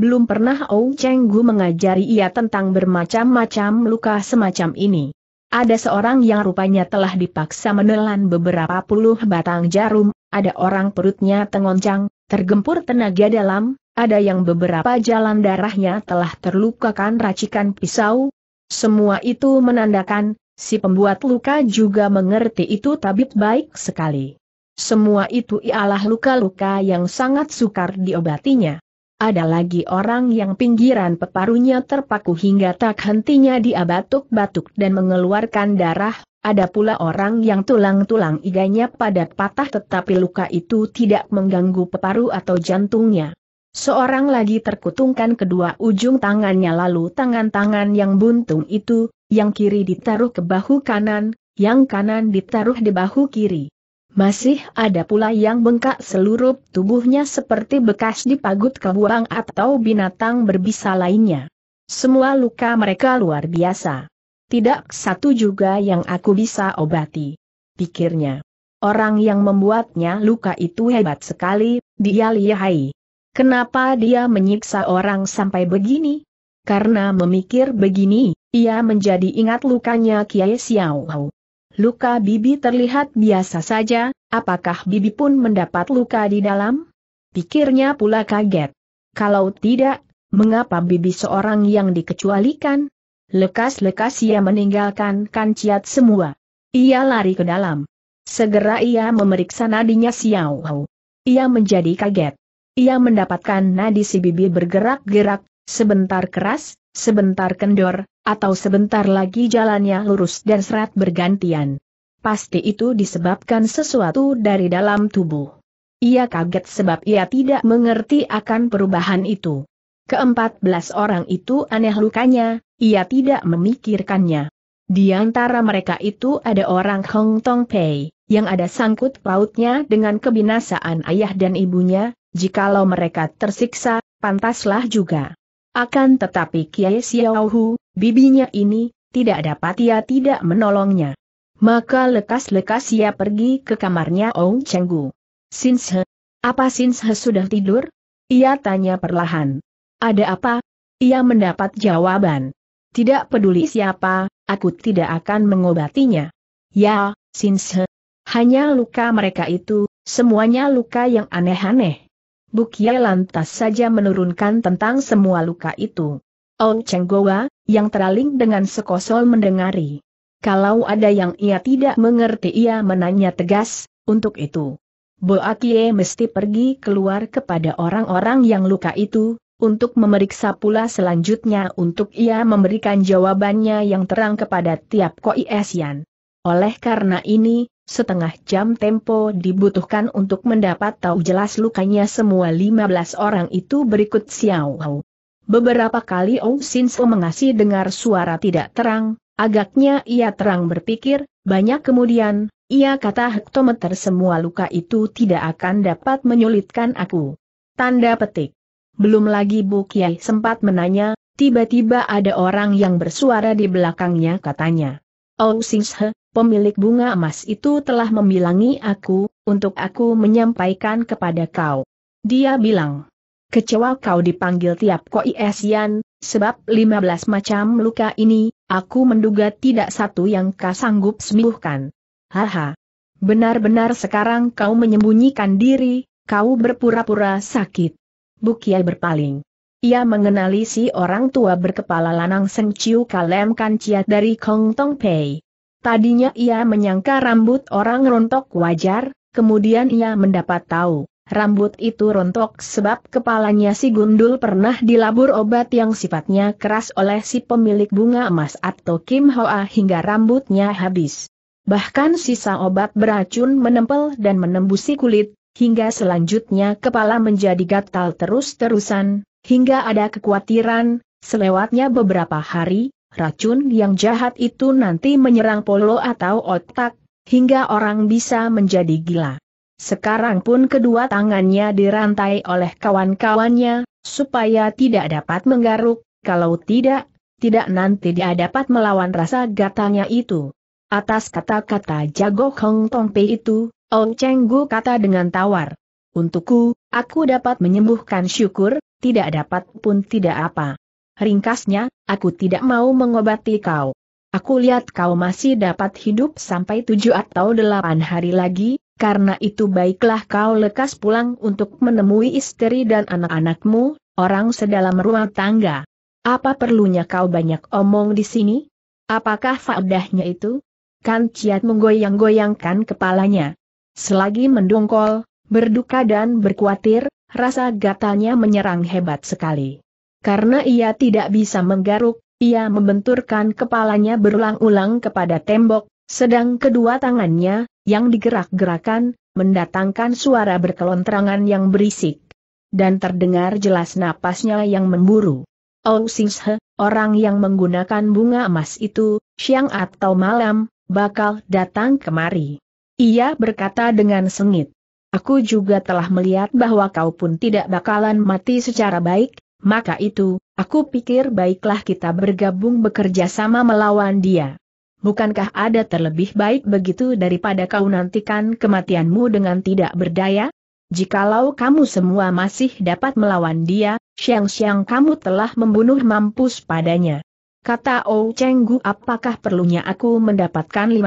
belum pernah Ou Cheng Gu mengajari ia tentang bermacam-macam luka semacam ini. Ada seorang yang rupanya telah dipaksa menelan beberapa puluh batang jarum, ada orang perutnya tengoncang, tergempur tenaga dalam, ada yang beberapa jalan darahnya telah terlukakan racikan pisau. Semua itu menandakan, si pembuat luka juga mengerti itu tabib baik sekali. Semua itu ialah luka-luka yang sangat sukar diobatinya. Ada lagi orang yang pinggiran peparunya terpaku hingga tak hentinya dia batuk-batuk dan mengeluarkan darah, ada pula orang yang tulang-tulang iganya padat patah tetapi luka itu tidak mengganggu peparu atau jantungnya. Seorang lagi terkutungkan kedua ujung tangannya lalu tangan-tangan yang buntung itu, yang kiri ditaruh ke bahu kanan, yang kanan ditaruh di bahu kiri. Masih ada pula yang bengkak seluruh tubuhnya seperti bekas dipagut kebuang atau binatang berbisa lainnya. Semua luka mereka luar biasa. Tidak satu juga yang aku bisa obati. Pikirnya. Orang yang membuatnya luka itu hebat sekali, dia lihai. Kenapa dia menyiksa orang sampai begini? Karena memikir begini, ia menjadi ingat lukanya Kiai Xiao. Luka bibi terlihat biasa saja, apakah bibi pun mendapat luka di dalam? Pikirnya pula kaget. Kalau tidak, mengapa bibi seorang yang dikecualikan? Lekas-lekas ia meninggalkan kanciat semua. Ia lari ke dalam. Segera ia memeriksa nadinya Xiao Hou. Ia menjadi kaget. Ia mendapatkan nadi si bibi bergerak-gerak, sebentar keras, sebentar kendor, atau sebentar lagi jalannya lurus dan serat bergantian. Pasti itu disebabkan sesuatu dari dalam tubuh. Ia kaget sebab ia tidak mengerti akan perubahan itu. Keempat belas orang itu aneh lukanya, ia tidak memikirkannya. Di antara mereka itu ada orang Hong Tong Pei, yang ada sangkut pautnya dengan kebinasaan ayah dan ibunya, jikalau mereka tersiksa, pantaslah juga. Akan tetapi Kiai Xiaohu, bibinya ini, tidak dapat ia tidak menolongnya. Maka lekas-lekas ia pergi ke kamarnya Ong Chenggu. Sinse, apa Sinse sudah tidur? Ia tanya perlahan. Ada apa? Ia mendapat jawaban. Tidak peduli siapa, aku tidak akan mengobatinya. Ya, Sinse. Hanya luka mereka itu, semuanya luka yang aneh-aneh. Bukie lantas saja menurunkan tentang semua luka itu. Ong Cheng Goa, yang teraling dengan sekosol mendengari. Kalau ada yang ia tidak mengerti ia menanya tegas, untuk itu. Boakie mesti pergi keluar kepada orang-orang yang luka itu, untuk memeriksa pula selanjutnya untuk ia memberikan jawabannya yang terang kepada tiap Koi Esian. Oleh karena ini, setengah jam tempo dibutuhkan untuk mendapat tahu jelas lukanya semua 15 orang itu berikut Xiao Hou. Beberapa kali Ou Sin Su mengasih dengar suara tidak terang, agaknya ia terang berpikir, banyak kemudian, ia kata hektometer semua luka itu tidak akan dapat menyulitkan aku. Tanda petik. Belum lagi Bu Kiai sempat menanya, tiba-tiba ada orang yang bersuara di belakangnya katanya. Oh Singhe, pemilik bunga emas itu telah membilangi aku, untuk aku menyampaikan kepada kau. Dia bilang, kecewa kau dipanggil tiap koi esian, sebab 15 macam luka ini, aku menduga tidak satu yang kau sanggup sembuhkan. Haha. Benar-benar sekarang kau menyembunyikan diri, kau berpura-pura sakit. Bukiai berpaling. Ia mengenali si orang tua berkepala lanang Seng Kalem kanciat dari Kong Tong Pei. Tadinya ia menyangka rambut orang rontok wajar, kemudian ia mendapat tahu, rambut itu rontok sebab kepalanya si Gundul pernah dilabur obat yang sifatnya keras oleh si pemilik bunga emas atau Kim Hoa hingga rambutnya habis. Bahkan sisa obat beracun menempel dan menembusi kulit, hingga selanjutnya kepala menjadi gatal terus-terusan, hingga ada kekhawatiran, selewatnya beberapa hari, Racun yang jahat itu nanti menyerang polo atau otak, hingga orang bisa menjadi gila. Sekarang pun kedua tangannya dirantai oleh kawan-kawannya, supaya tidak dapat menggaruk, kalau tidak, tidak nanti dia dapat melawan rasa gatanya itu. Atas kata-kata jago Hong Tong Pei itu, Ong Cheng Gu kata dengan tawar. Untukku, aku dapat menyembuhkan syukur, tidak dapat pun tidak apa. Ringkasnya, aku tidak mau mengobati kau. Aku lihat kau masih dapat hidup sampai tujuh atau delapan hari lagi, karena itu baiklah kau lekas pulang untuk menemui istri dan anak-anakmu, orang sedalam rumah tangga. Apa perlunya kau banyak omong di sini? Apakah faedahnya itu? Kan Ciat menggoyang-goyangkan kepalanya. Selagi mendongkol, berduka dan berkuatir, rasa gatalnya menyerang hebat sekali. Karena ia tidak bisa menggaruk, ia membenturkan kepalanya berulang-ulang kepada tembok, sedang kedua tangannya, yang digerak-gerakan, mendatangkan suara berkelontrangan yang berisik. Dan terdengar jelas napasnya yang memburu. Oh Singshe, orang yang menggunakan bunga emas itu, siang atau malam, bakal datang kemari. Ia berkata dengan sengit. Aku juga telah melihat bahwa kau pun tidak bakalan mati secara baik, maka itu, aku pikir baiklah kita bergabung bekerja sama melawan dia. Bukankah ada terlebih baik begitu daripada kau nantikan kematianmu dengan tidak berdaya? Jikalau kamu semua masih dapat melawan dia, siang-siang kamu telah membunuh mampus padanya. Kata O Chenggu, Gu apakah perlunya aku mendapatkan 15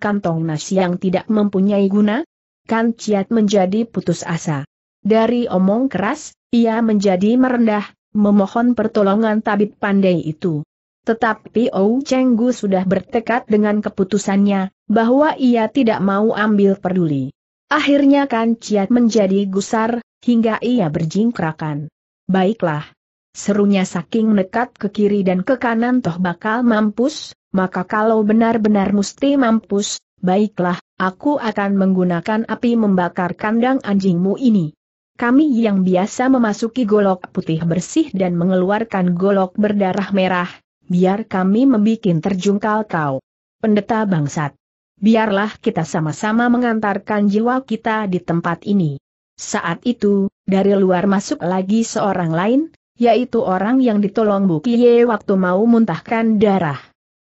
kantong nasi yang tidak mempunyai guna? Kan Ciat menjadi putus asa. Dari omong keras, ia menjadi merendah, memohon pertolongan tabib pandai itu. Tetapi Ou Chenggu sudah bertekad dengan keputusannya, bahwa ia tidak mau ambil peduli. Akhirnya Kan Ciat menjadi gusar, hingga ia berjingkrakan. Baiklah. Serunya saking nekat ke kiri dan ke kanan toh bakal mampus, maka kalau benar-benar mesti mampus, baiklah, aku akan menggunakan api membakar kandang anjingmu ini. Kami yang biasa memasuki golok putih bersih dan mengeluarkan golok berdarah merah, biar kami membuat terjungkal kau. Pendeta bangsat. Biarlah kita sama-sama mengantarkan jiwa kita di tempat ini. Saat itu, dari luar masuk lagi seorang lain, yaitu orang yang ditolong Bukiye waktu mau muntahkan darah.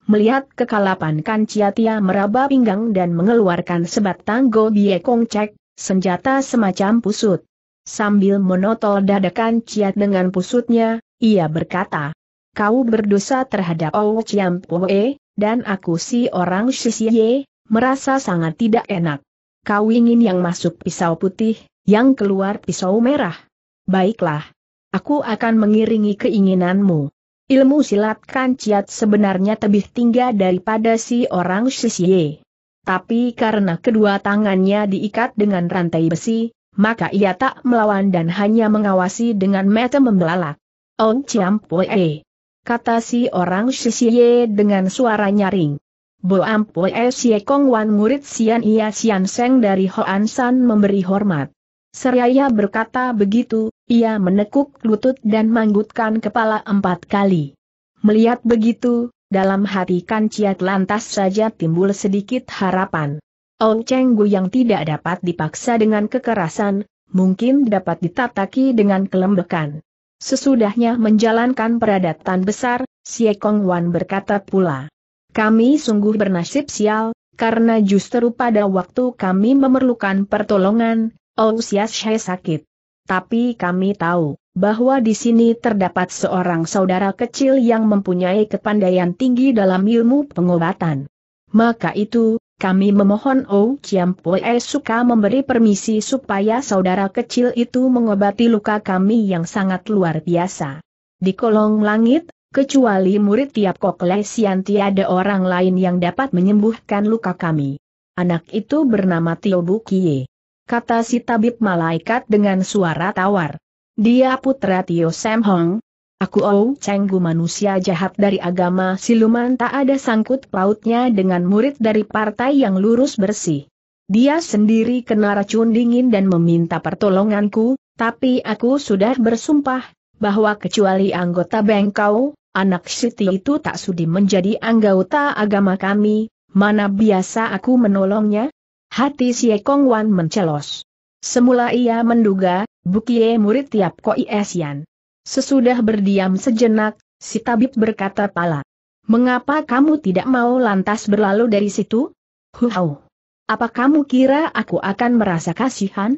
Melihat kekalapan Kanciatia meraba pinggang dan mengeluarkan sebatang gobie kongcek, senjata semacam pusut. Sambil menotol dadakan Ciat dengan pusutnya, ia berkata, Kau berdosa terhadap Ou Chiam Poe, dan aku si orang Shisye, merasa sangat tidak enak. Kau ingin yang masuk pisau putih, yang keluar pisau merah. Baiklah. Aku akan mengiringi keinginanmu. Ilmu silat kanciat sebenarnya lebih tinggi daripada si orang Shisye. Tapi karena kedua tangannya diikat dengan rantai besi, maka ia tak melawan dan hanya mengawasi dengan mata membelalak. Oh, Chiam Poe. Kata si orang Sisiye dengan suara nyaring. Bo Ampue si Kong Wan murid Sian Ia Sian Seng dari Hoan San memberi hormat. Seraya berkata begitu, ia menekuk lutut dan manggutkan kepala empat kali. Melihat begitu, dalam hati Kanciat lantas saja timbul sedikit harapan. Ong Cheng yang tidak dapat dipaksa dengan kekerasan, mungkin dapat ditataki dengan kelembekan. Sesudahnya menjalankan peradatan besar, Xie Kong Wan berkata pula. Kami sungguh bernasib sial, karena justru pada waktu kami memerlukan pertolongan, Ong Xia sakit. Tapi kami tahu, bahwa di sini terdapat seorang saudara kecil yang mempunyai kepandaian tinggi dalam ilmu pengobatan. Maka itu, kami memohon Oh Chiam Pue suka memberi permisi supaya saudara kecil itu mengobati luka kami yang sangat luar biasa. Di kolong langit, kecuali murid tiap koklesian tiada orang lain yang dapat menyembuhkan luka kami. Anak itu bernama Tio Bukie. Kata si tabib malaikat dengan suara tawar. Dia putra Tio Sam Hong, Aku Oh Cenggu manusia jahat dari agama siluman tak ada sangkut pautnya dengan murid dari partai yang lurus bersih. Dia sendiri kena racun dingin dan meminta pertolonganku, tapi aku sudah bersumpah, bahwa kecuali anggota bengkau, anak Siti itu tak sudi menjadi anggota agama kami, mana biasa aku menolongnya? Hati Kong Wan mencelos. Semula ia menduga, Bukie murid tiap Koi Esian. Sesudah berdiam sejenak, si tabib berkata pala. Mengapa kamu tidak mau lantas berlalu dari situ? Huau. Apa kamu kira aku akan merasa kasihan?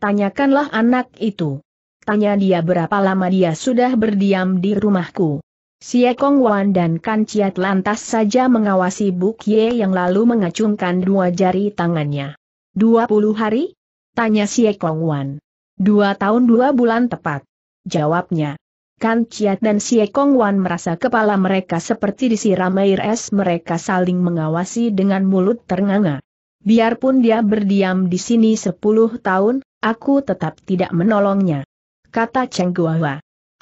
Tanyakanlah anak itu. Tanya dia berapa lama dia sudah berdiam di rumahku. Kong Wan dan Kan Ciat lantas saja mengawasi Buk Ye yang lalu mengacungkan dua jari tangannya. Dua puluh hari? Tanya Kong Wan. Dua tahun dua bulan tepat jawabnya. Kan Ciat dan Sie Kong Wan merasa kepala mereka seperti disiram air es mereka saling mengawasi dengan mulut ternganga. Biarpun dia berdiam di sini sepuluh tahun, aku tetap tidak menolongnya. Kata Cheng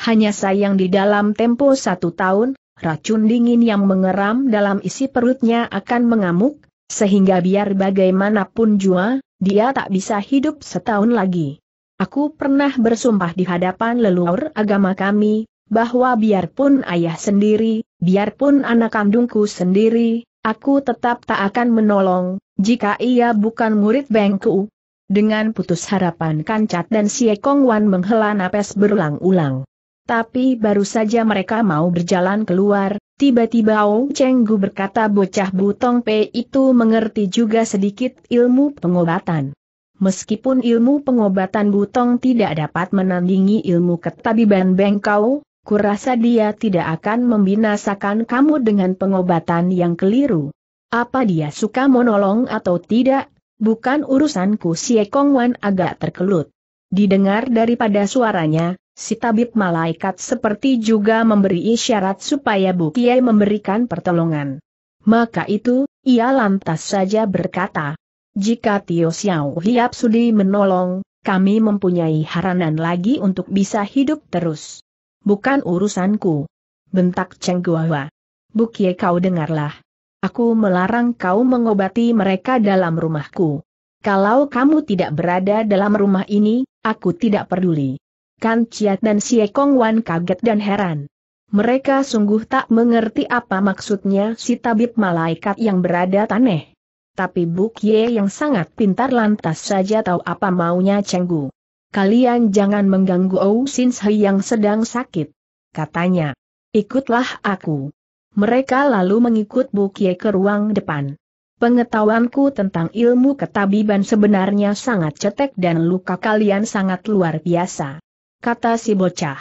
Hanya sayang di dalam tempo satu tahun, racun dingin yang mengeram dalam isi perutnya akan mengamuk, sehingga biar bagaimanapun jua, dia tak bisa hidup setahun lagi. Aku pernah bersumpah di hadapan leluhur agama kami, bahwa biarpun ayah sendiri, biarpun anak kandungku sendiri, aku tetap tak akan menolong, jika ia bukan murid bengku. Dengan putus harapan Kancat dan Siekong Wan menghela napas berulang-ulang. Tapi baru saja mereka mau berjalan keluar, tiba-tiba Ong Chenggu berkata bocah butong Pei itu mengerti juga sedikit ilmu pengobatan meskipun ilmu pengobatan butong tidak dapat menandingi ilmu ketabiban bengkau, kurasa dia tidak akan membinasakan kamu dengan pengobatan yang keliru. Apa dia suka monolong atau tidak, bukan urusanku si Ekong Wan agak terkelut. Didengar daripada suaranya, si tabib malaikat seperti juga memberi isyarat supaya Bu Kiai memberikan pertolongan. Maka itu, ia lantas saja berkata, jika Tio Xiao Hiap Sudi menolong, kami mempunyai haranan lagi untuk bisa hidup terus. Bukan urusanku. Bentak Cheng Guawa. Bukie kau dengarlah. Aku melarang kau mengobati mereka dalam rumahku. Kalau kamu tidak berada dalam rumah ini, aku tidak peduli. Kan Ciat dan Sie Kong Wan kaget dan heran. Mereka sungguh tak mengerti apa maksudnya si tabib malaikat yang berada taneh. Tapi Buk Ye yang sangat pintar lantas saja tahu apa maunya Cenggu. Kalian jangan mengganggu Ou Sin He yang sedang sakit. Katanya. Ikutlah aku. Mereka lalu mengikut Buk Ye ke ruang depan. Pengetahuanku tentang ilmu ketabiban sebenarnya sangat cetek dan luka kalian sangat luar biasa. Kata si bocah.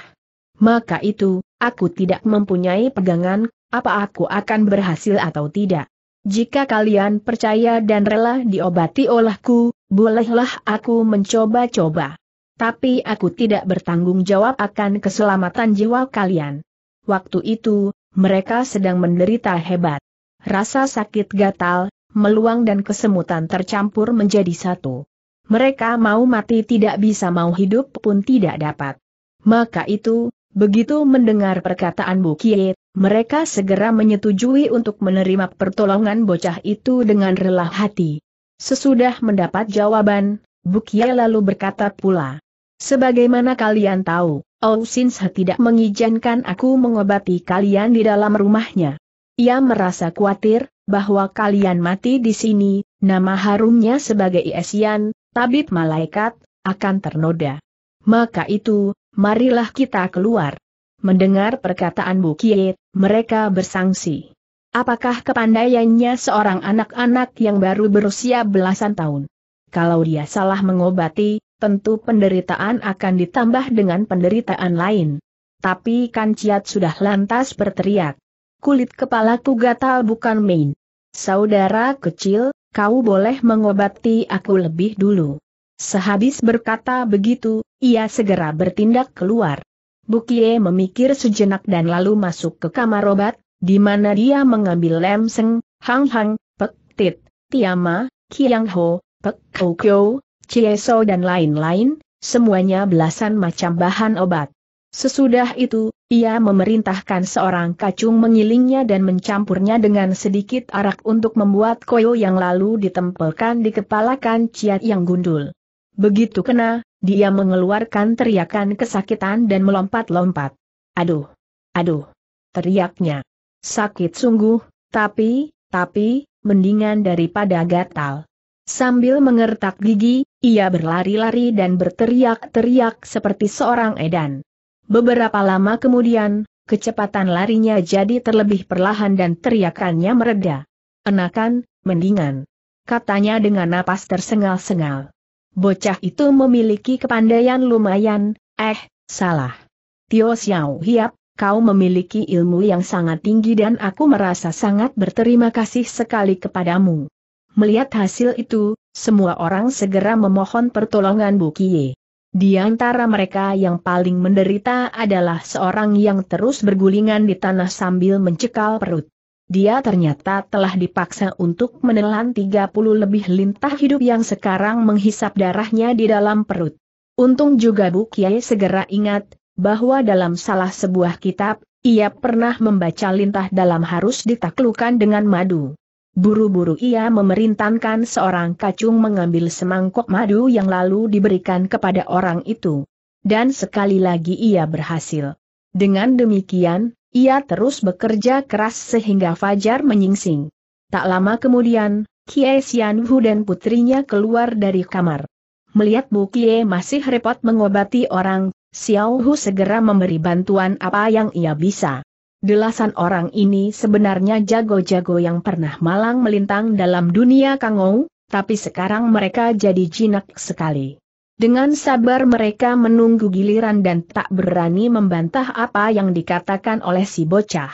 Maka itu, aku tidak mempunyai pegangan, apa aku akan berhasil atau tidak. Jika kalian percaya dan rela diobati olehku, bolehlah aku mencoba-coba. Tapi aku tidak bertanggung jawab akan keselamatan jiwa kalian. Waktu itu, mereka sedang menderita hebat. Rasa sakit gatal, meluang dan kesemutan tercampur menjadi satu. Mereka mau mati tidak bisa mau hidup pun tidak dapat. Maka itu, Begitu mendengar perkataan Bu Kie, mereka segera menyetujui untuk menerima pertolongan bocah itu dengan rela hati. Sesudah mendapat jawaban, Bu lalu berkata pula, Sebagaimana kalian tahu, Ousinsa tidak mengizinkan aku mengobati kalian di dalam rumahnya. Ia merasa khawatir, bahwa kalian mati di sini, nama harumnya sebagai Esian, tabib malaikat, akan ternoda. Maka itu, Marilah kita keluar. Mendengar perkataan Bu mereka bersangsi. Apakah kepandaiannya seorang anak-anak yang baru berusia belasan tahun? Kalau dia salah mengobati, tentu penderitaan akan ditambah dengan penderitaan lain. Tapi Kanciat sudah lantas berteriak. Kulit kepala kepalaku gatal bukan main. Saudara kecil, kau boleh mengobati aku lebih dulu. Sehabis berkata begitu, ia segera bertindak keluar. Bukie memikir sejenak dan lalu masuk ke kamar obat, di mana dia mengambil lem seng, hang hang, pek tit, tiama, kiang ho, pek kou kyo, so dan lain-lain, semuanya belasan macam bahan obat. Sesudah itu, ia memerintahkan seorang kacung mengilingnya dan mencampurnya dengan sedikit arak untuk membuat koyo yang lalu ditempelkan di kepala kan Ciat yang gundul. Begitu kena, dia mengeluarkan teriakan kesakitan dan melompat-lompat. Aduh! Aduh! Teriaknya. Sakit sungguh, tapi, tapi, mendingan daripada gatal. Sambil mengertak gigi, ia berlari-lari dan berteriak-teriak seperti seorang edan. Beberapa lama kemudian, kecepatan larinya jadi terlebih perlahan dan teriakannya mereda. Enakan, mendingan. Katanya dengan napas tersengal-sengal. Bocah itu memiliki kepandaian lumayan, eh, salah. Tio Xiao Hiap, kau memiliki ilmu yang sangat tinggi dan aku merasa sangat berterima kasih sekali kepadamu. Melihat hasil itu, semua orang segera memohon pertolongan Bu Kie. Di antara mereka yang paling menderita adalah seorang yang terus bergulingan di tanah sambil mencekal perut. Dia ternyata telah dipaksa untuk menelan 30 lebih lintah hidup yang sekarang menghisap darahnya di dalam perut. Untung juga Bu Kiai segera ingat, bahwa dalam salah sebuah kitab, ia pernah membaca lintah dalam harus ditaklukan dengan madu. Buru-buru ia memerintahkan seorang kacung mengambil semangkok madu yang lalu diberikan kepada orang itu. Dan sekali lagi ia berhasil. Dengan demikian, ia terus bekerja keras sehingga Fajar menyingsing. Tak lama kemudian, Kie Xianhu dan putrinya keluar dari kamar. Melihat Bu Kie masih repot mengobati orang, Xiao Hu segera memberi bantuan apa yang ia bisa. Delasan orang ini sebenarnya jago-jago yang pernah malang melintang dalam dunia Kangou, tapi sekarang mereka jadi jinak sekali. Dengan sabar mereka menunggu giliran dan tak berani membantah apa yang dikatakan oleh si bocah.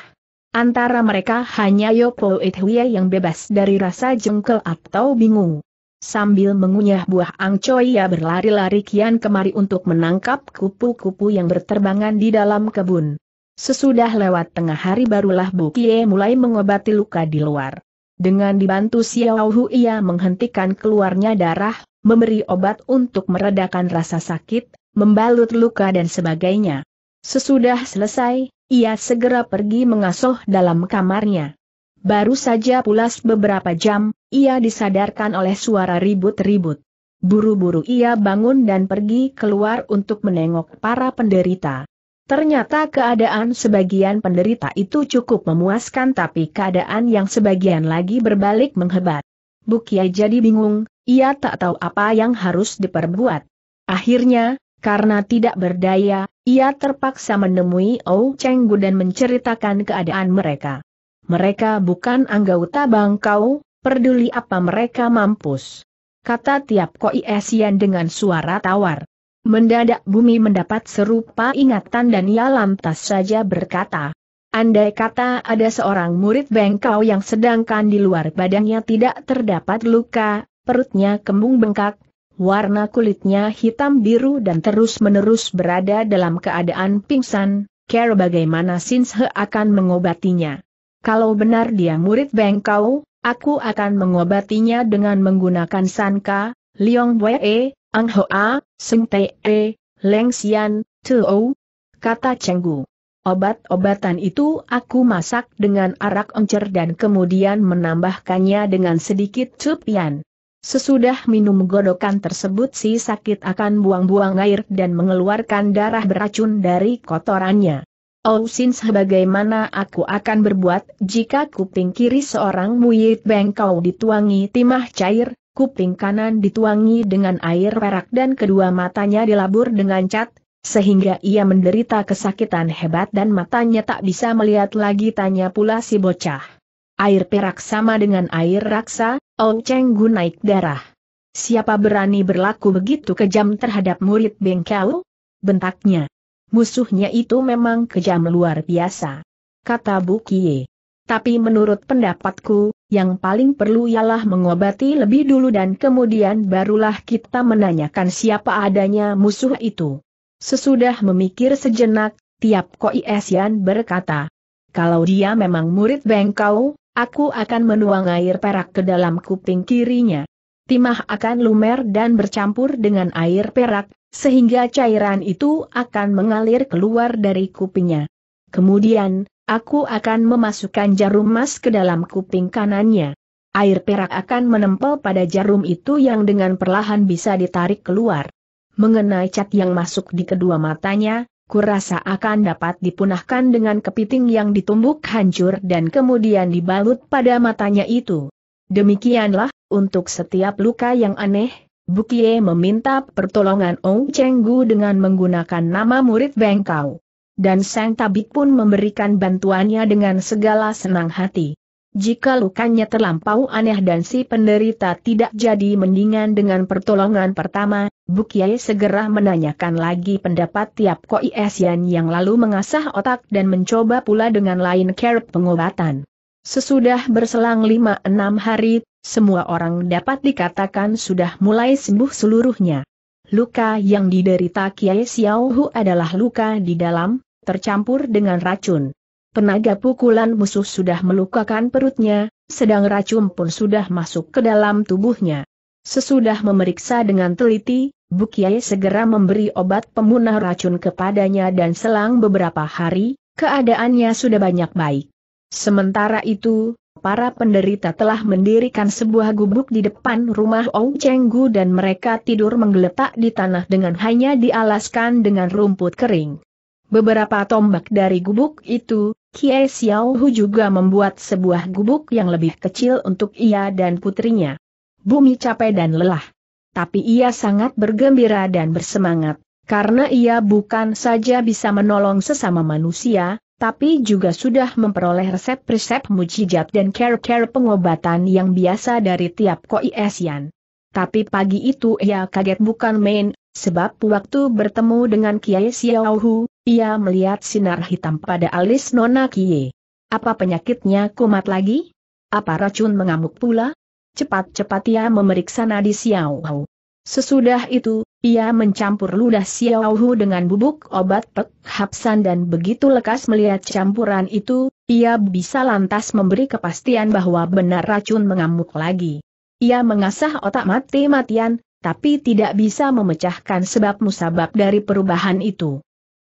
Antara mereka hanya Yopo Ithuye yang bebas dari rasa jengkel atau bingung. Sambil mengunyah buah angcoy ia berlari-lari kian kemari untuk menangkap kupu-kupu yang berterbangan di dalam kebun. Sesudah lewat tengah hari barulah Bukie mulai mengobati luka di luar. Dengan dibantu Xiao Hu ia menghentikan keluarnya darah, memberi obat untuk meredakan rasa sakit, membalut luka dan sebagainya. Sesudah selesai, ia segera pergi mengasuh dalam kamarnya. Baru saja pulas beberapa jam, ia disadarkan oleh suara ribut-ribut. Buru-buru ia bangun dan pergi keluar untuk menengok para penderita. Ternyata keadaan sebagian penderita itu cukup memuaskan tapi keadaan yang sebagian lagi berbalik menghebat. Bukia jadi bingung, ia tak tahu apa yang harus diperbuat. Akhirnya, karena tidak berdaya, ia terpaksa menemui Ou Chenggu dan menceritakan keadaan mereka. Mereka bukan anggota bangkau, peduli apa mereka mampus. Kata tiap koi esian dengan suara tawar. Mendadak bumi mendapat serupa ingatan dan ia lantas saja berkata. Andai kata ada seorang murid bengkau yang sedangkan di luar badannya tidak terdapat luka, perutnya kembung bengkak, warna kulitnya hitam biru dan terus-menerus berada dalam keadaan pingsan, care bagaimana Sinshe akan mengobatinya. Kalau benar dia murid Bengkau, aku akan mengobatinya dengan menggunakan Sanka, Liong Wei, Ang Hoa, Seng Te, e, Leng Xian, Tuo, kata Chenggu. Obat-obatan itu aku masak dengan arak encer dan kemudian menambahkannya dengan sedikit cupian. Sesudah minum godokan tersebut si sakit akan buang-buang air dan mengeluarkan darah beracun dari kotorannya. Oh sins bagaimana aku akan berbuat jika kuping kiri seorang muyit bengkau dituangi timah cair, kuping kanan dituangi dengan air perak dan kedua matanya dilabur dengan cat, sehingga ia menderita kesakitan hebat dan matanya tak bisa melihat lagi tanya pula si bocah. Air perak sama dengan air raksa, Ong Cheng Gu naik darah. Siapa berani berlaku begitu kejam terhadap murid bengkau? Bentaknya. Musuhnya itu memang kejam luar biasa. Kata Bu Kie. Tapi menurut pendapatku, yang paling perlu ialah mengobati lebih dulu dan kemudian barulah kita menanyakan siapa adanya musuh itu. Sesudah memikir sejenak, Tiap Koi Esian berkata, kalau dia memang murid Bengkau, Aku akan menuang air perak ke dalam kuping kirinya. Timah akan lumer dan bercampur dengan air perak, sehingga cairan itu akan mengalir keluar dari kupingnya. Kemudian, aku akan memasukkan jarum emas ke dalam kuping kanannya. Air perak akan menempel pada jarum itu yang dengan perlahan bisa ditarik keluar. Mengenai cat yang masuk di kedua matanya, kurasa akan dapat dipunahkan dengan kepiting yang ditumbuk hancur dan kemudian dibalut pada matanya itu. Demikianlah, untuk setiap luka yang aneh, Bukie meminta pertolongan Ong Chenggu dengan menggunakan nama murid Bengkau. Dan sang tabib pun memberikan bantuannya dengan segala senang hati. Jika lukanya terlampau aneh dan si penderita tidak jadi mendingan dengan pertolongan pertama, Bukiai segera menanyakan lagi pendapat tiap Koi yang lalu mengasah otak dan mencoba pula dengan lain care pengobatan. Sesudah berselang 5-6 hari, semua orang dapat dikatakan sudah mulai sembuh seluruhnya. Luka yang diderita Kiai Xiao Hu adalah luka di dalam, tercampur dengan racun. Penaga pukulan musuh sudah melukakan perutnya, sedang racun pun sudah masuk ke dalam tubuhnya. Sesudah memeriksa dengan teliti, Bukiai segera memberi obat pemunah racun kepadanya dan selang beberapa hari, keadaannya sudah banyak baik. Sementara itu, para penderita telah mendirikan sebuah gubuk di depan rumah Ong Chenggu dan mereka tidur menggeletak di tanah dengan hanya dialaskan dengan rumput kering. Beberapa tombak dari gubuk itu, Kiai Xiao Hu juga membuat sebuah gubuk yang lebih kecil untuk ia dan putrinya. Bumi capek dan lelah. Tapi ia sangat bergembira dan bersemangat, karena ia bukan saja bisa menolong sesama manusia, tapi juga sudah memperoleh resep-resep mujijat dan care-care pengobatan yang biasa dari tiap Koi Esian. Tapi pagi itu ia kaget bukan main, Sebab waktu bertemu dengan Kiai Xiaohu, ia melihat sinar hitam pada alis Nona Kiai. Apa penyakitnya kumat lagi? Apa racun mengamuk pula? Cepat-cepat ia memeriksa nadi Xiaohu. Sesudah itu, ia mencampur ludah Xiaohu dengan bubuk obat pek hapsan dan begitu lekas melihat campuran itu, ia bisa lantas memberi kepastian bahwa benar racun mengamuk lagi. Ia mengasah otak mati-matian, tapi tidak bisa memecahkan sebab musabab dari perubahan itu.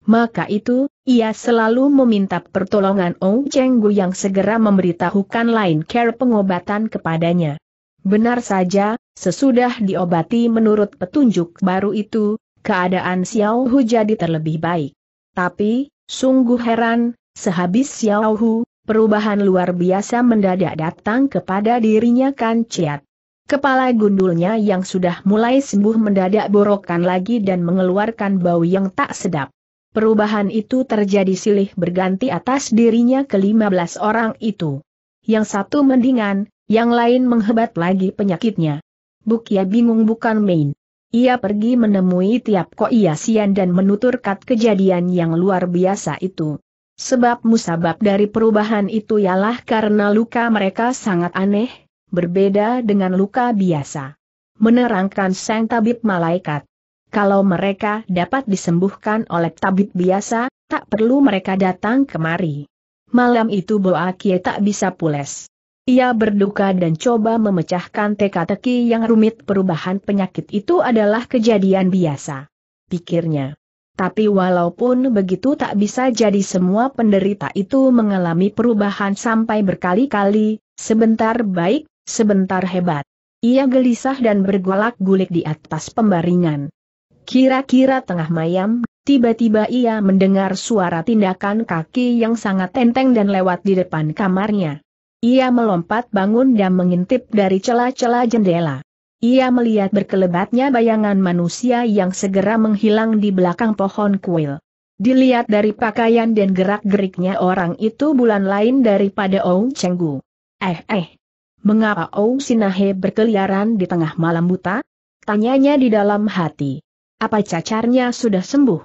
Maka itu, ia selalu meminta pertolongan Ong Chenggu yang segera memberitahukan lain care pengobatan kepadanya. Benar saja, sesudah diobati menurut petunjuk baru itu, keadaan Xiao Hu jadi terlebih baik. Tapi, sungguh heran, sehabis Xiao Hu, perubahan luar biasa mendadak datang kepada dirinya Kan Chiat. Kepala gundulnya yang sudah mulai sembuh mendadak borokan lagi dan mengeluarkan bau yang tak sedap. Perubahan itu terjadi silih berganti atas dirinya ke lima belas orang itu. Yang satu mendingan, yang lain menghebat lagi penyakitnya. Bukia bingung bukan main. Ia pergi menemui tiap Ia Sian dan menuturkan kejadian yang luar biasa itu. Sebab musabab dari perubahan itu ialah karena luka mereka sangat aneh, berbeda dengan luka biasa. Menerangkan sang tabib malaikat. Kalau mereka dapat disembuhkan oleh tabib biasa, tak perlu mereka datang kemari. Malam itu Boakye tak bisa pules. Ia berduka dan coba memecahkan teka-teki yang rumit perubahan penyakit itu adalah kejadian biasa. Pikirnya. Tapi walaupun begitu tak bisa jadi semua penderita itu mengalami perubahan sampai berkali-kali, sebentar baik, Sebentar hebat. Ia gelisah dan bergolak-gulik di atas pembaringan. Kira-kira tengah mayam, tiba-tiba ia mendengar suara tindakan kaki yang sangat enteng dan lewat di depan kamarnya. Ia melompat bangun dan mengintip dari celah-celah jendela. Ia melihat berkelebatnya bayangan manusia yang segera menghilang di belakang pohon kuil. Dilihat dari pakaian dan gerak-geriknya orang itu bulan lain daripada Ong Cenggu. Eh eh, Mengapa Ou Sinahe berkeliaran di tengah malam buta? Tanyanya di dalam hati. Apa cacarnya sudah sembuh?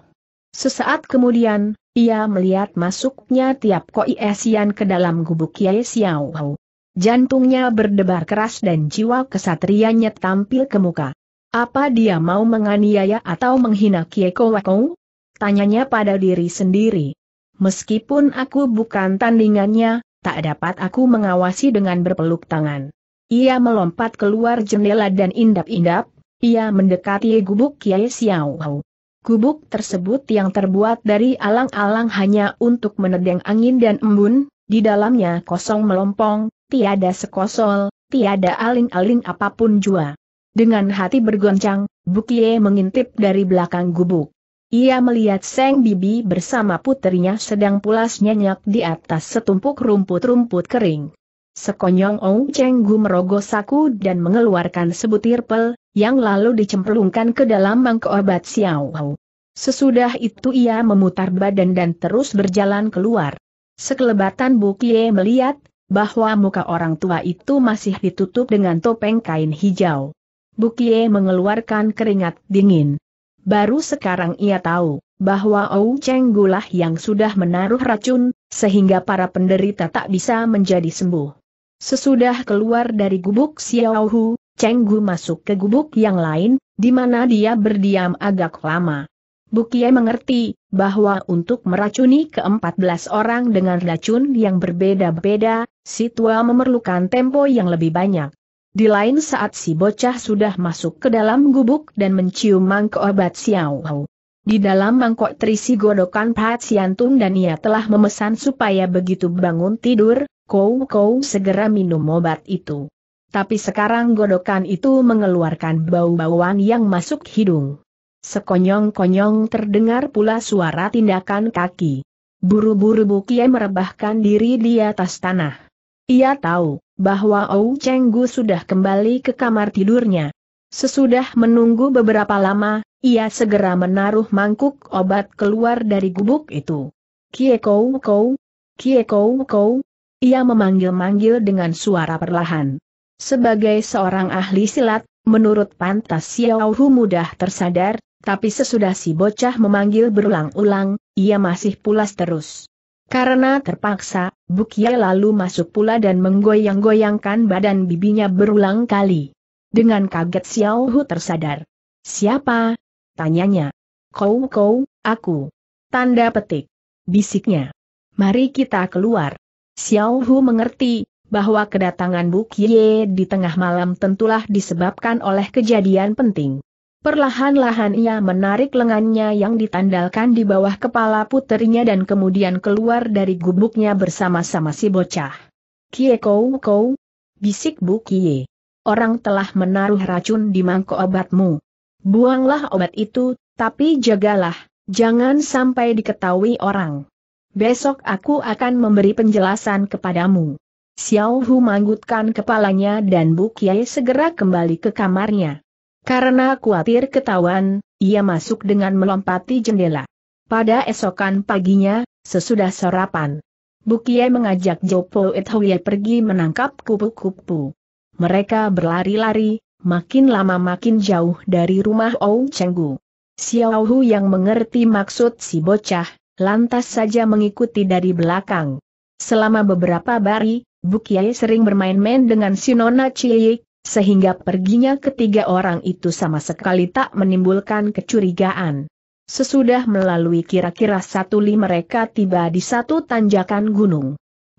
Sesaat kemudian, ia melihat masuknya tiap koi esian ke dalam gubuk Kiai Xiao. Jantungnya berdebar keras dan jiwa kesatrianya tampil ke muka. Apa dia mau menganiaya atau menghina Kiai Kowakou? Tanyanya pada diri sendiri. Meskipun aku bukan tandingannya, tak dapat aku mengawasi dengan berpeluk tangan. Ia melompat keluar jendela dan indap-indap, ia mendekati gubuk Kiai Xiao. Gubuk tersebut yang terbuat dari alang-alang hanya untuk menedeng angin dan embun, di dalamnya kosong melompong, tiada sekosol, tiada aling-aling apapun jua. Dengan hati bergoncang, Bukie mengintip dari belakang gubuk. Ia melihat Seng Bibi bersama putrinya sedang pulas nyenyak di atas setumpuk rumput-rumput kering. Sekonyong Ong Cheng Gu merogoh saku dan mengeluarkan sebutir pel, yang lalu dicemplungkan ke dalam mangkok obat Xiao. Sesudah itu ia memutar badan dan terus berjalan keluar. Sekelebatan Bu Kie melihat, bahwa muka orang tua itu masih ditutup dengan topeng kain hijau. Bu Kie mengeluarkan keringat dingin. Baru sekarang ia tahu bahwa Ou Cheng Gulah yang sudah menaruh racun, sehingga para penderita tak bisa menjadi sembuh. Sesudah keluar dari gubuk Xiao Hu, Cheng Gu masuk ke gubuk yang lain, di mana dia berdiam agak lama. Bukie mengerti bahwa untuk meracuni ke-14 orang dengan racun yang berbeda-beda, Situa memerlukan tempo yang lebih banyak. Di lain saat si bocah sudah masuk ke dalam gubuk dan mencium mangkok obat Xiao. Di dalam mangkok terisi godokan Pat Siantung dan ia telah memesan supaya begitu bangun tidur, Kou Kou segera minum obat itu. Tapi sekarang godokan itu mengeluarkan bau-bauan yang masuk hidung. Sekonyong-konyong terdengar pula suara tindakan kaki. Buru-buru Bukie merebahkan diri di atas tanah. Ia tahu, bahwa Ou Chenggu sudah kembali ke kamar tidurnya. Sesudah menunggu beberapa lama, ia segera menaruh mangkuk obat keluar dari gubuk itu. Kie kou, Kou, Kie Kou kou, ia memanggil-manggil dengan suara perlahan. Sebagai seorang ahli silat, menurut pantas Xiao Hu mudah tersadar, tapi sesudah si bocah memanggil berulang-ulang, ia masih pulas terus. Karena terpaksa, Bukia lalu masuk pula dan menggoyang-goyangkan badan bibinya berulang kali. Dengan kaget Xiao Hu tersadar. Siapa? Tanyanya. Kau kau, aku. Tanda petik. Bisiknya. Mari kita keluar. Xiao Hu mengerti, bahwa kedatangan Bukie di tengah malam tentulah disebabkan oleh kejadian penting. Perlahan-lahan ia menarik lengannya yang ditandalkan di bawah kepala puterinya dan kemudian keluar dari gubuknya bersama-sama si bocah. Kie kou kou, bisik bu kie. Orang telah menaruh racun di mangkok obatmu. Buanglah obat itu, tapi jagalah, jangan sampai diketahui orang. Besok aku akan memberi penjelasan kepadamu. Xiao Hu manggutkan kepalanya dan Bu Kiai segera kembali ke kamarnya. Karena khawatir ketahuan, ia masuk dengan melompati jendela. Pada esokan paginya, sesudah sarapan, Bukie mengajak Jopo Ithoye pergi menangkap kupu-kupu. Mereka berlari-lari, makin lama makin jauh dari rumah Ou Chenggu. Xiao Hu yang mengerti maksud si bocah, lantas saja mengikuti dari belakang. Selama beberapa hari, Bukie sering bermain-main dengan si Nona sehingga perginya ketiga orang itu sama sekali tak menimbulkan kecurigaan. Sesudah melalui kira-kira satu li mereka tiba di satu tanjakan gunung.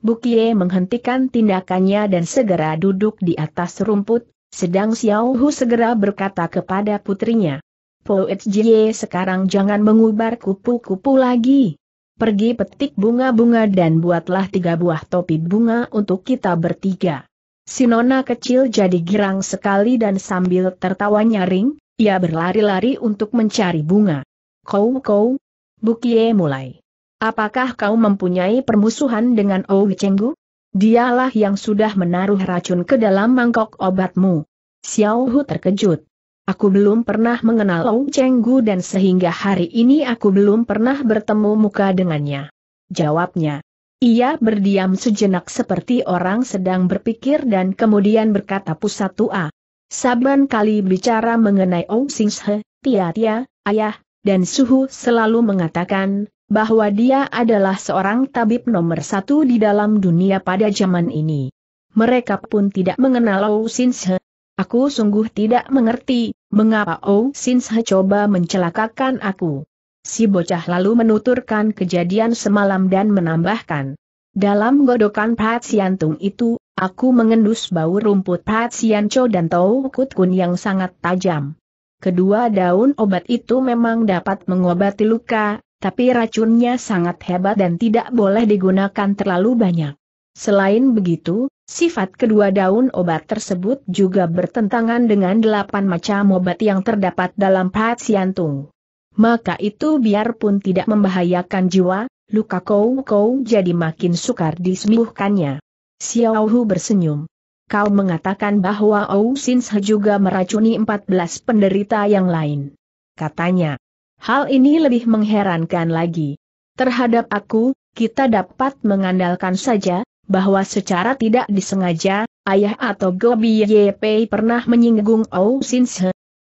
Bukie menghentikan tindakannya dan segera duduk di atas rumput, sedang Xiao Hu segera berkata kepada putrinya. Poet Jie sekarang jangan mengubar kupu-kupu lagi. Pergi petik bunga-bunga dan buatlah tiga buah topi bunga untuk kita bertiga. Si nona kecil jadi girang sekali dan sambil tertawa nyaring, ia berlari-lari untuk mencari bunga. Kau kau? Bukie mulai. Apakah kau mempunyai permusuhan dengan Ou Chenggu? Dialah yang sudah menaruh racun ke dalam mangkok obatmu. Xiao Hu terkejut. Aku belum pernah mengenal Ou Chenggu dan sehingga hari ini aku belum pernah bertemu muka dengannya. Jawabnya. Ia berdiam sejenak seperti orang sedang berpikir dan kemudian berkata pusat tua. Saban kali bicara mengenai Ong Sing He, Tia Tia, Ayah, dan Suhu selalu mengatakan, bahwa dia adalah seorang tabib nomor satu di dalam dunia pada zaman ini. Mereka pun tidak mengenal Ong Sing Aku sungguh tidak mengerti, mengapa Ong Sing coba mencelakakan aku. Si bocah lalu menuturkan kejadian semalam dan menambahkan. Dalam godokan Pat Siantung itu, aku mengendus bau rumput Pat Sianco dan Tau Kut Kun yang sangat tajam. Kedua daun obat itu memang dapat mengobati luka, tapi racunnya sangat hebat dan tidak boleh digunakan terlalu banyak. Selain begitu, sifat kedua daun obat tersebut juga bertentangan dengan delapan macam obat yang terdapat dalam Pat Siantung maka itu biarpun tidak membahayakan jiwa, luka kau-kau jadi makin sukar disembuhkannya. Xiao Hu bersenyum. Kau mengatakan bahwa Ou Sin juga meracuni 14 penderita yang lain. Katanya. Hal ini lebih mengherankan lagi. Terhadap aku, kita dapat mengandalkan saja, bahwa secara tidak disengaja, ayah atau Gobi Pei pernah menyinggung Ou Sin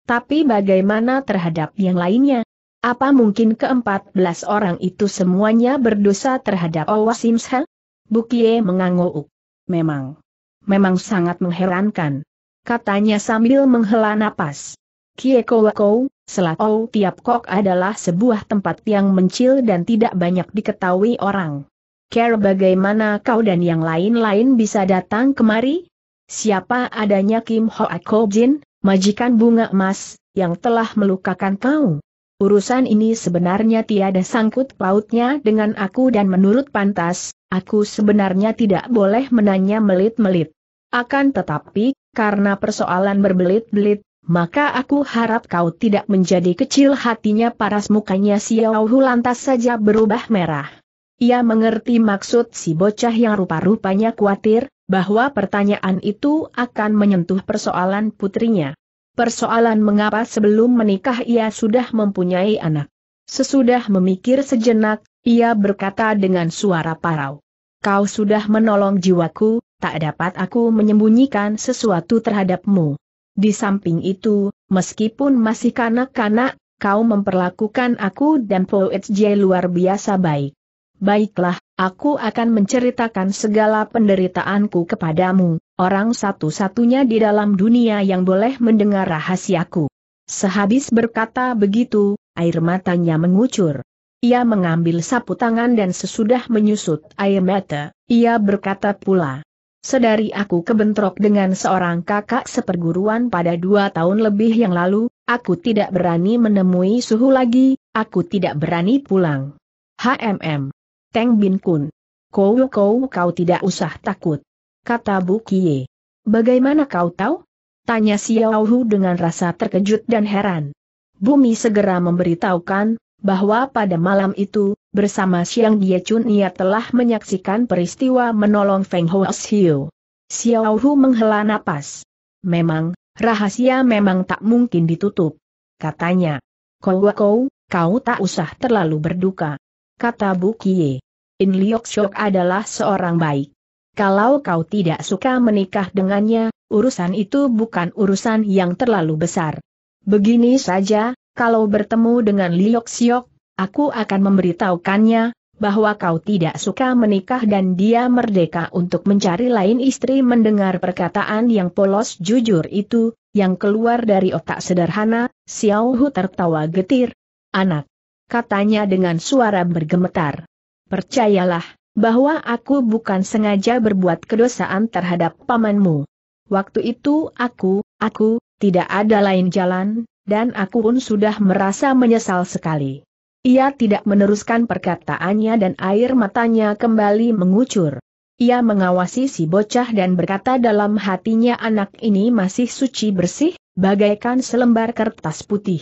Tapi bagaimana terhadap yang lainnya? Apa mungkin keempat belas orang itu semuanya berdosa terhadap Owasimsha? Bukie mengangguk. Memang. Memang sangat mengherankan. Katanya sambil menghela napas. Kiekowakou, Selat Ou Tiap Kok adalah sebuah tempat yang mencil dan tidak banyak diketahui orang. Care bagaimana kau dan yang lain-lain bisa datang kemari? Siapa adanya Kim Hoa Ko Jin, majikan bunga emas, yang telah melukakan kau? Urusan ini sebenarnya tiada sangkut pautnya dengan aku dan menurut pantas, aku sebenarnya tidak boleh menanya melit-melit. Akan tetapi, karena persoalan berbelit-belit, maka aku harap kau tidak menjadi kecil hatinya paras mukanya Xiao lantas saja berubah merah. Ia mengerti maksud si bocah yang rupa-rupanya khawatir, bahwa pertanyaan itu akan menyentuh persoalan putrinya. Persoalan mengapa sebelum menikah ia sudah mempunyai anak. Sesudah memikir sejenak, ia berkata dengan suara parau. Kau sudah menolong jiwaku, tak dapat aku menyembunyikan sesuatu terhadapmu. Di samping itu, meskipun masih kanak-kanak, kau memperlakukan aku dan Poet J luar biasa baik. Baiklah, aku akan menceritakan segala penderitaanku kepadamu, orang satu-satunya di dalam dunia yang boleh mendengar rahasiaku. Sehabis berkata begitu, air matanya mengucur. Ia mengambil sapu tangan dan sesudah menyusut air mata, ia berkata pula. Sedari aku kebentrok dengan seorang kakak seperguruan pada dua tahun lebih yang lalu, aku tidak berani menemui suhu lagi, aku tidak berani pulang. HMM. Teng Bin Kun. Kau kau kau tidak usah takut kata bu kie Bagaimana kau tahu? Tanya Xiao Hu dengan rasa terkejut dan heran. Bumi segera memberitahukan, bahwa pada malam itu, bersama siang Dia Chun ia telah menyaksikan peristiwa menolong Feng Hoas Xiu. Xiao Hu menghela napas. Memang, rahasia memang tak mungkin ditutup. Katanya. Kau kau, kau tak usah terlalu berduka. Kata Bu Kie. In Liok Shok adalah seorang baik. Kalau kau tidak suka menikah dengannya, urusan itu bukan urusan yang terlalu besar. Begini saja, kalau bertemu dengan Liok Siok, aku akan memberitahukannya, bahwa kau tidak suka menikah dan dia merdeka untuk mencari lain istri mendengar perkataan yang polos jujur itu, yang keluar dari otak sederhana, Xiao Hu tertawa getir. Anak. Katanya dengan suara bergemetar. Percayalah, bahwa aku bukan sengaja berbuat kedosaan terhadap pamanmu. Waktu itu aku, aku, tidak ada lain jalan, dan aku pun sudah merasa menyesal sekali. Ia tidak meneruskan perkataannya dan air matanya kembali mengucur. Ia mengawasi si bocah dan berkata dalam hatinya anak ini masih suci bersih, bagaikan selembar kertas putih.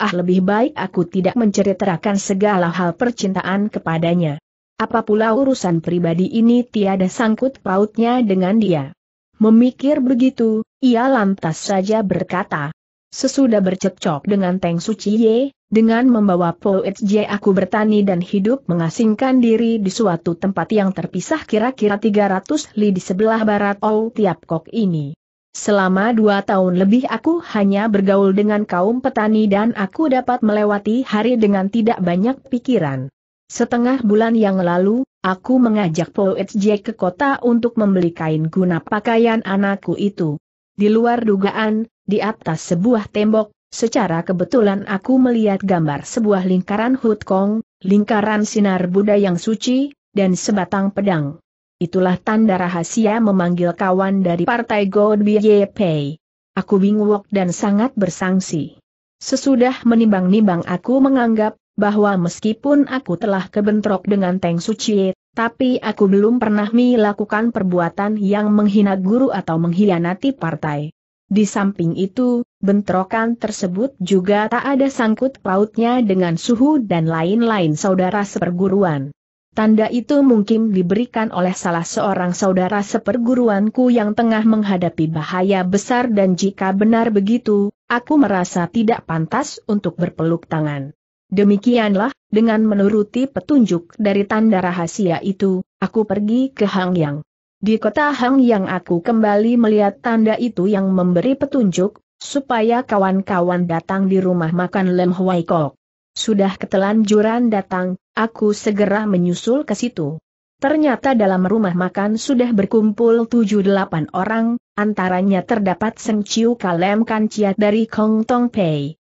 Ah lebih baik aku tidak menceritakan segala hal percintaan kepadanya. Apa pula urusan pribadi ini tiada sangkut pautnya dengan dia. Memikir begitu, ia lantas saja berkata. Sesudah bercekcok dengan Teng Suci Ye, dengan membawa Poet J aku bertani dan hidup mengasingkan diri di suatu tempat yang terpisah kira-kira 300 li di sebelah barat Ou Tiap Kok ini. Selama dua tahun lebih aku hanya bergaul dengan kaum petani dan aku dapat melewati hari dengan tidak banyak pikiran. Setengah bulan yang lalu, aku mengajak Poet Jack ke kota untuk membeli kain guna pakaian anakku itu. Di luar dugaan, di atas sebuah tembok, secara kebetulan aku melihat gambar sebuah lingkaran hutkong, lingkaran sinar Buddha yang suci, dan sebatang pedang. Itulah tanda rahasia memanggil kawan dari partai God Pei. Aku bingung dan sangat bersangsi. Sesudah menimbang-nimbang aku menganggap bahwa meskipun aku telah kebentrok dengan Teng Suci, tapi aku belum pernah melakukan perbuatan yang menghina guru atau mengkhianati partai. Di samping itu, bentrokan tersebut juga tak ada sangkut pautnya dengan suhu dan lain-lain saudara seperguruan. Tanda itu mungkin diberikan oleh salah seorang saudara seperguruanku yang tengah menghadapi bahaya besar dan jika benar begitu, aku merasa tidak pantas untuk berpeluk tangan. Demikianlah, dengan menuruti petunjuk dari tanda rahasia itu, aku pergi ke Hangyang. Di kota Hangyang aku kembali melihat tanda itu yang memberi petunjuk, supaya kawan-kawan datang di rumah makan Lem Huai Kok. Sudah ketelanjuran datang, aku segera menyusul ke situ. Ternyata dalam rumah makan sudah berkumpul tujuh delapan orang, antaranya terdapat Seng Chiu Kalem Kancia dari Kong Tong Pei.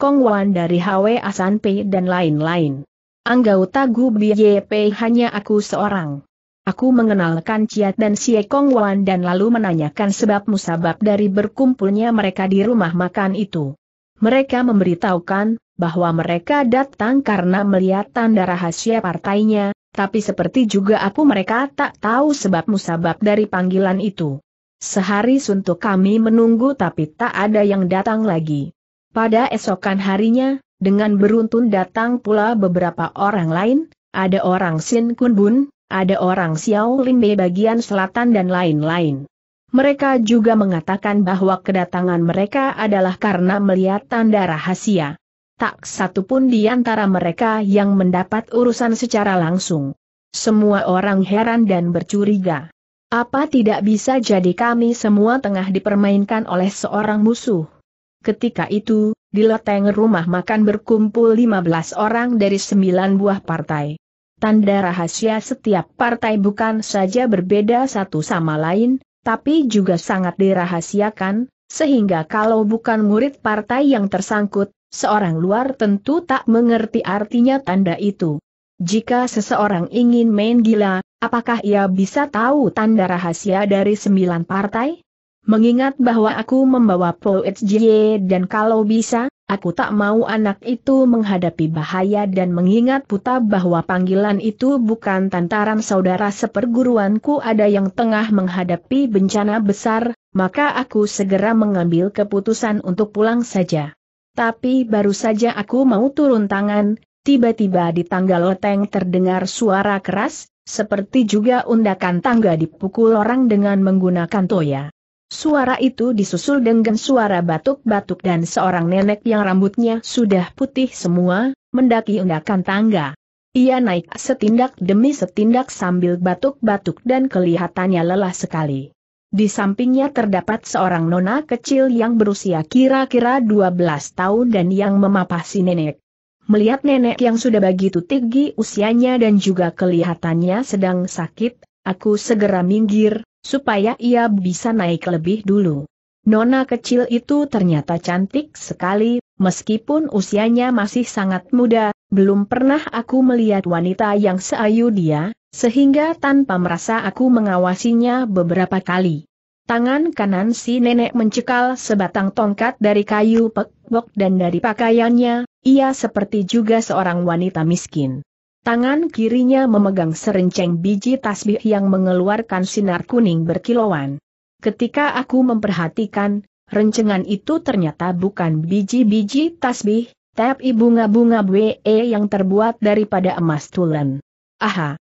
Kong Wan dari Asan Pei dan lain-lain. Anggota Gu BYP hanya aku seorang. Aku mengenalkan Ciat dan Kong Wan dan lalu menanyakan sebab musabab dari berkumpulnya mereka di rumah makan itu. Mereka memberitahukan bahwa mereka datang karena melihat tanda rahasia partainya, tapi seperti juga aku mereka tak tahu sebab musabab dari panggilan itu. Sehari suntuk kami menunggu tapi tak ada yang datang lagi. Pada esokan harinya, dengan beruntun datang pula beberapa orang lain, ada orang Sin Kun Bun, ada orang Xiao Lin Limbe bagian selatan dan lain-lain. Mereka juga mengatakan bahwa kedatangan mereka adalah karena melihat tanda rahasia. Tak satu pun di antara mereka yang mendapat urusan secara langsung. Semua orang heran dan bercuriga. Apa tidak bisa jadi kami semua tengah dipermainkan oleh seorang musuh? Ketika itu, di loteng rumah makan berkumpul 15 orang dari 9 buah partai. Tanda rahasia setiap partai bukan saja berbeda satu sama lain, tapi juga sangat dirahasiakan, sehingga kalau bukan murid partai yang tersangkut, seorang luar tentu tak mengerti artinya tanda itu. Jika seseorang ingin main gila, apakah ia bisa tahu tanda rahasia dari sembilan partai? mengingat bahwa aku membawa Po Jie dan kalau bisa, aku tak mau anak itu menghadapi bahaya dan mengingat puta bahwa panggilan itu bukan tantaran saudara seperguruanku ada yang tengah menghadapi bencana besar, maka aku segera mengambil keputusan untuk pulang saja. Tapi baru saja aku mau turun tangan, tiba-tiba di tangga loteng terdengar suara keras, seperti juga undakan tangga dipukul orang dengan menggunakan toya. Suara itu disusul dengan suara batuk-batuk dan seorang nenek yang rambutnya sudah putih semua, mendaki undakan tangga. Ia naik setindak demi setindak sambil batuk-batuk dan kelihatannya lelah sekali. Di sampingnya terdapat seorang nona kecil yang berusia kira-kira 12 tahun dan yang memapasi nenek. Melihat nenek yang sudah begitu tinggi usianya dan juga kelihatannya sedang sakit, aku segera minggir, supaya ia bisa naik lebih dulu. Nona kecil itu ternyata cantik sekali, meskipun usianya masih sangat muda, belum pernah aku melihat wanita yang seayu dia, sehingga tanpa merasa aku mengawasinya beberapa kali. Tangan kanan si nenek mencekal sebatang tongkat dari kayu pekbok dan dari pakaiannya, ia seperti juga seorang wanita miskin. Tangan kirinya memegang serenceng biji tasbih yang mengeluarkan sinar kuning berkilauan. Ketika aku memperhatikan, rencengan itu ternyata bukan biji-biji tasbih, tapi bunga-bunga BE yang terbuat daripada emas tulen. Aha,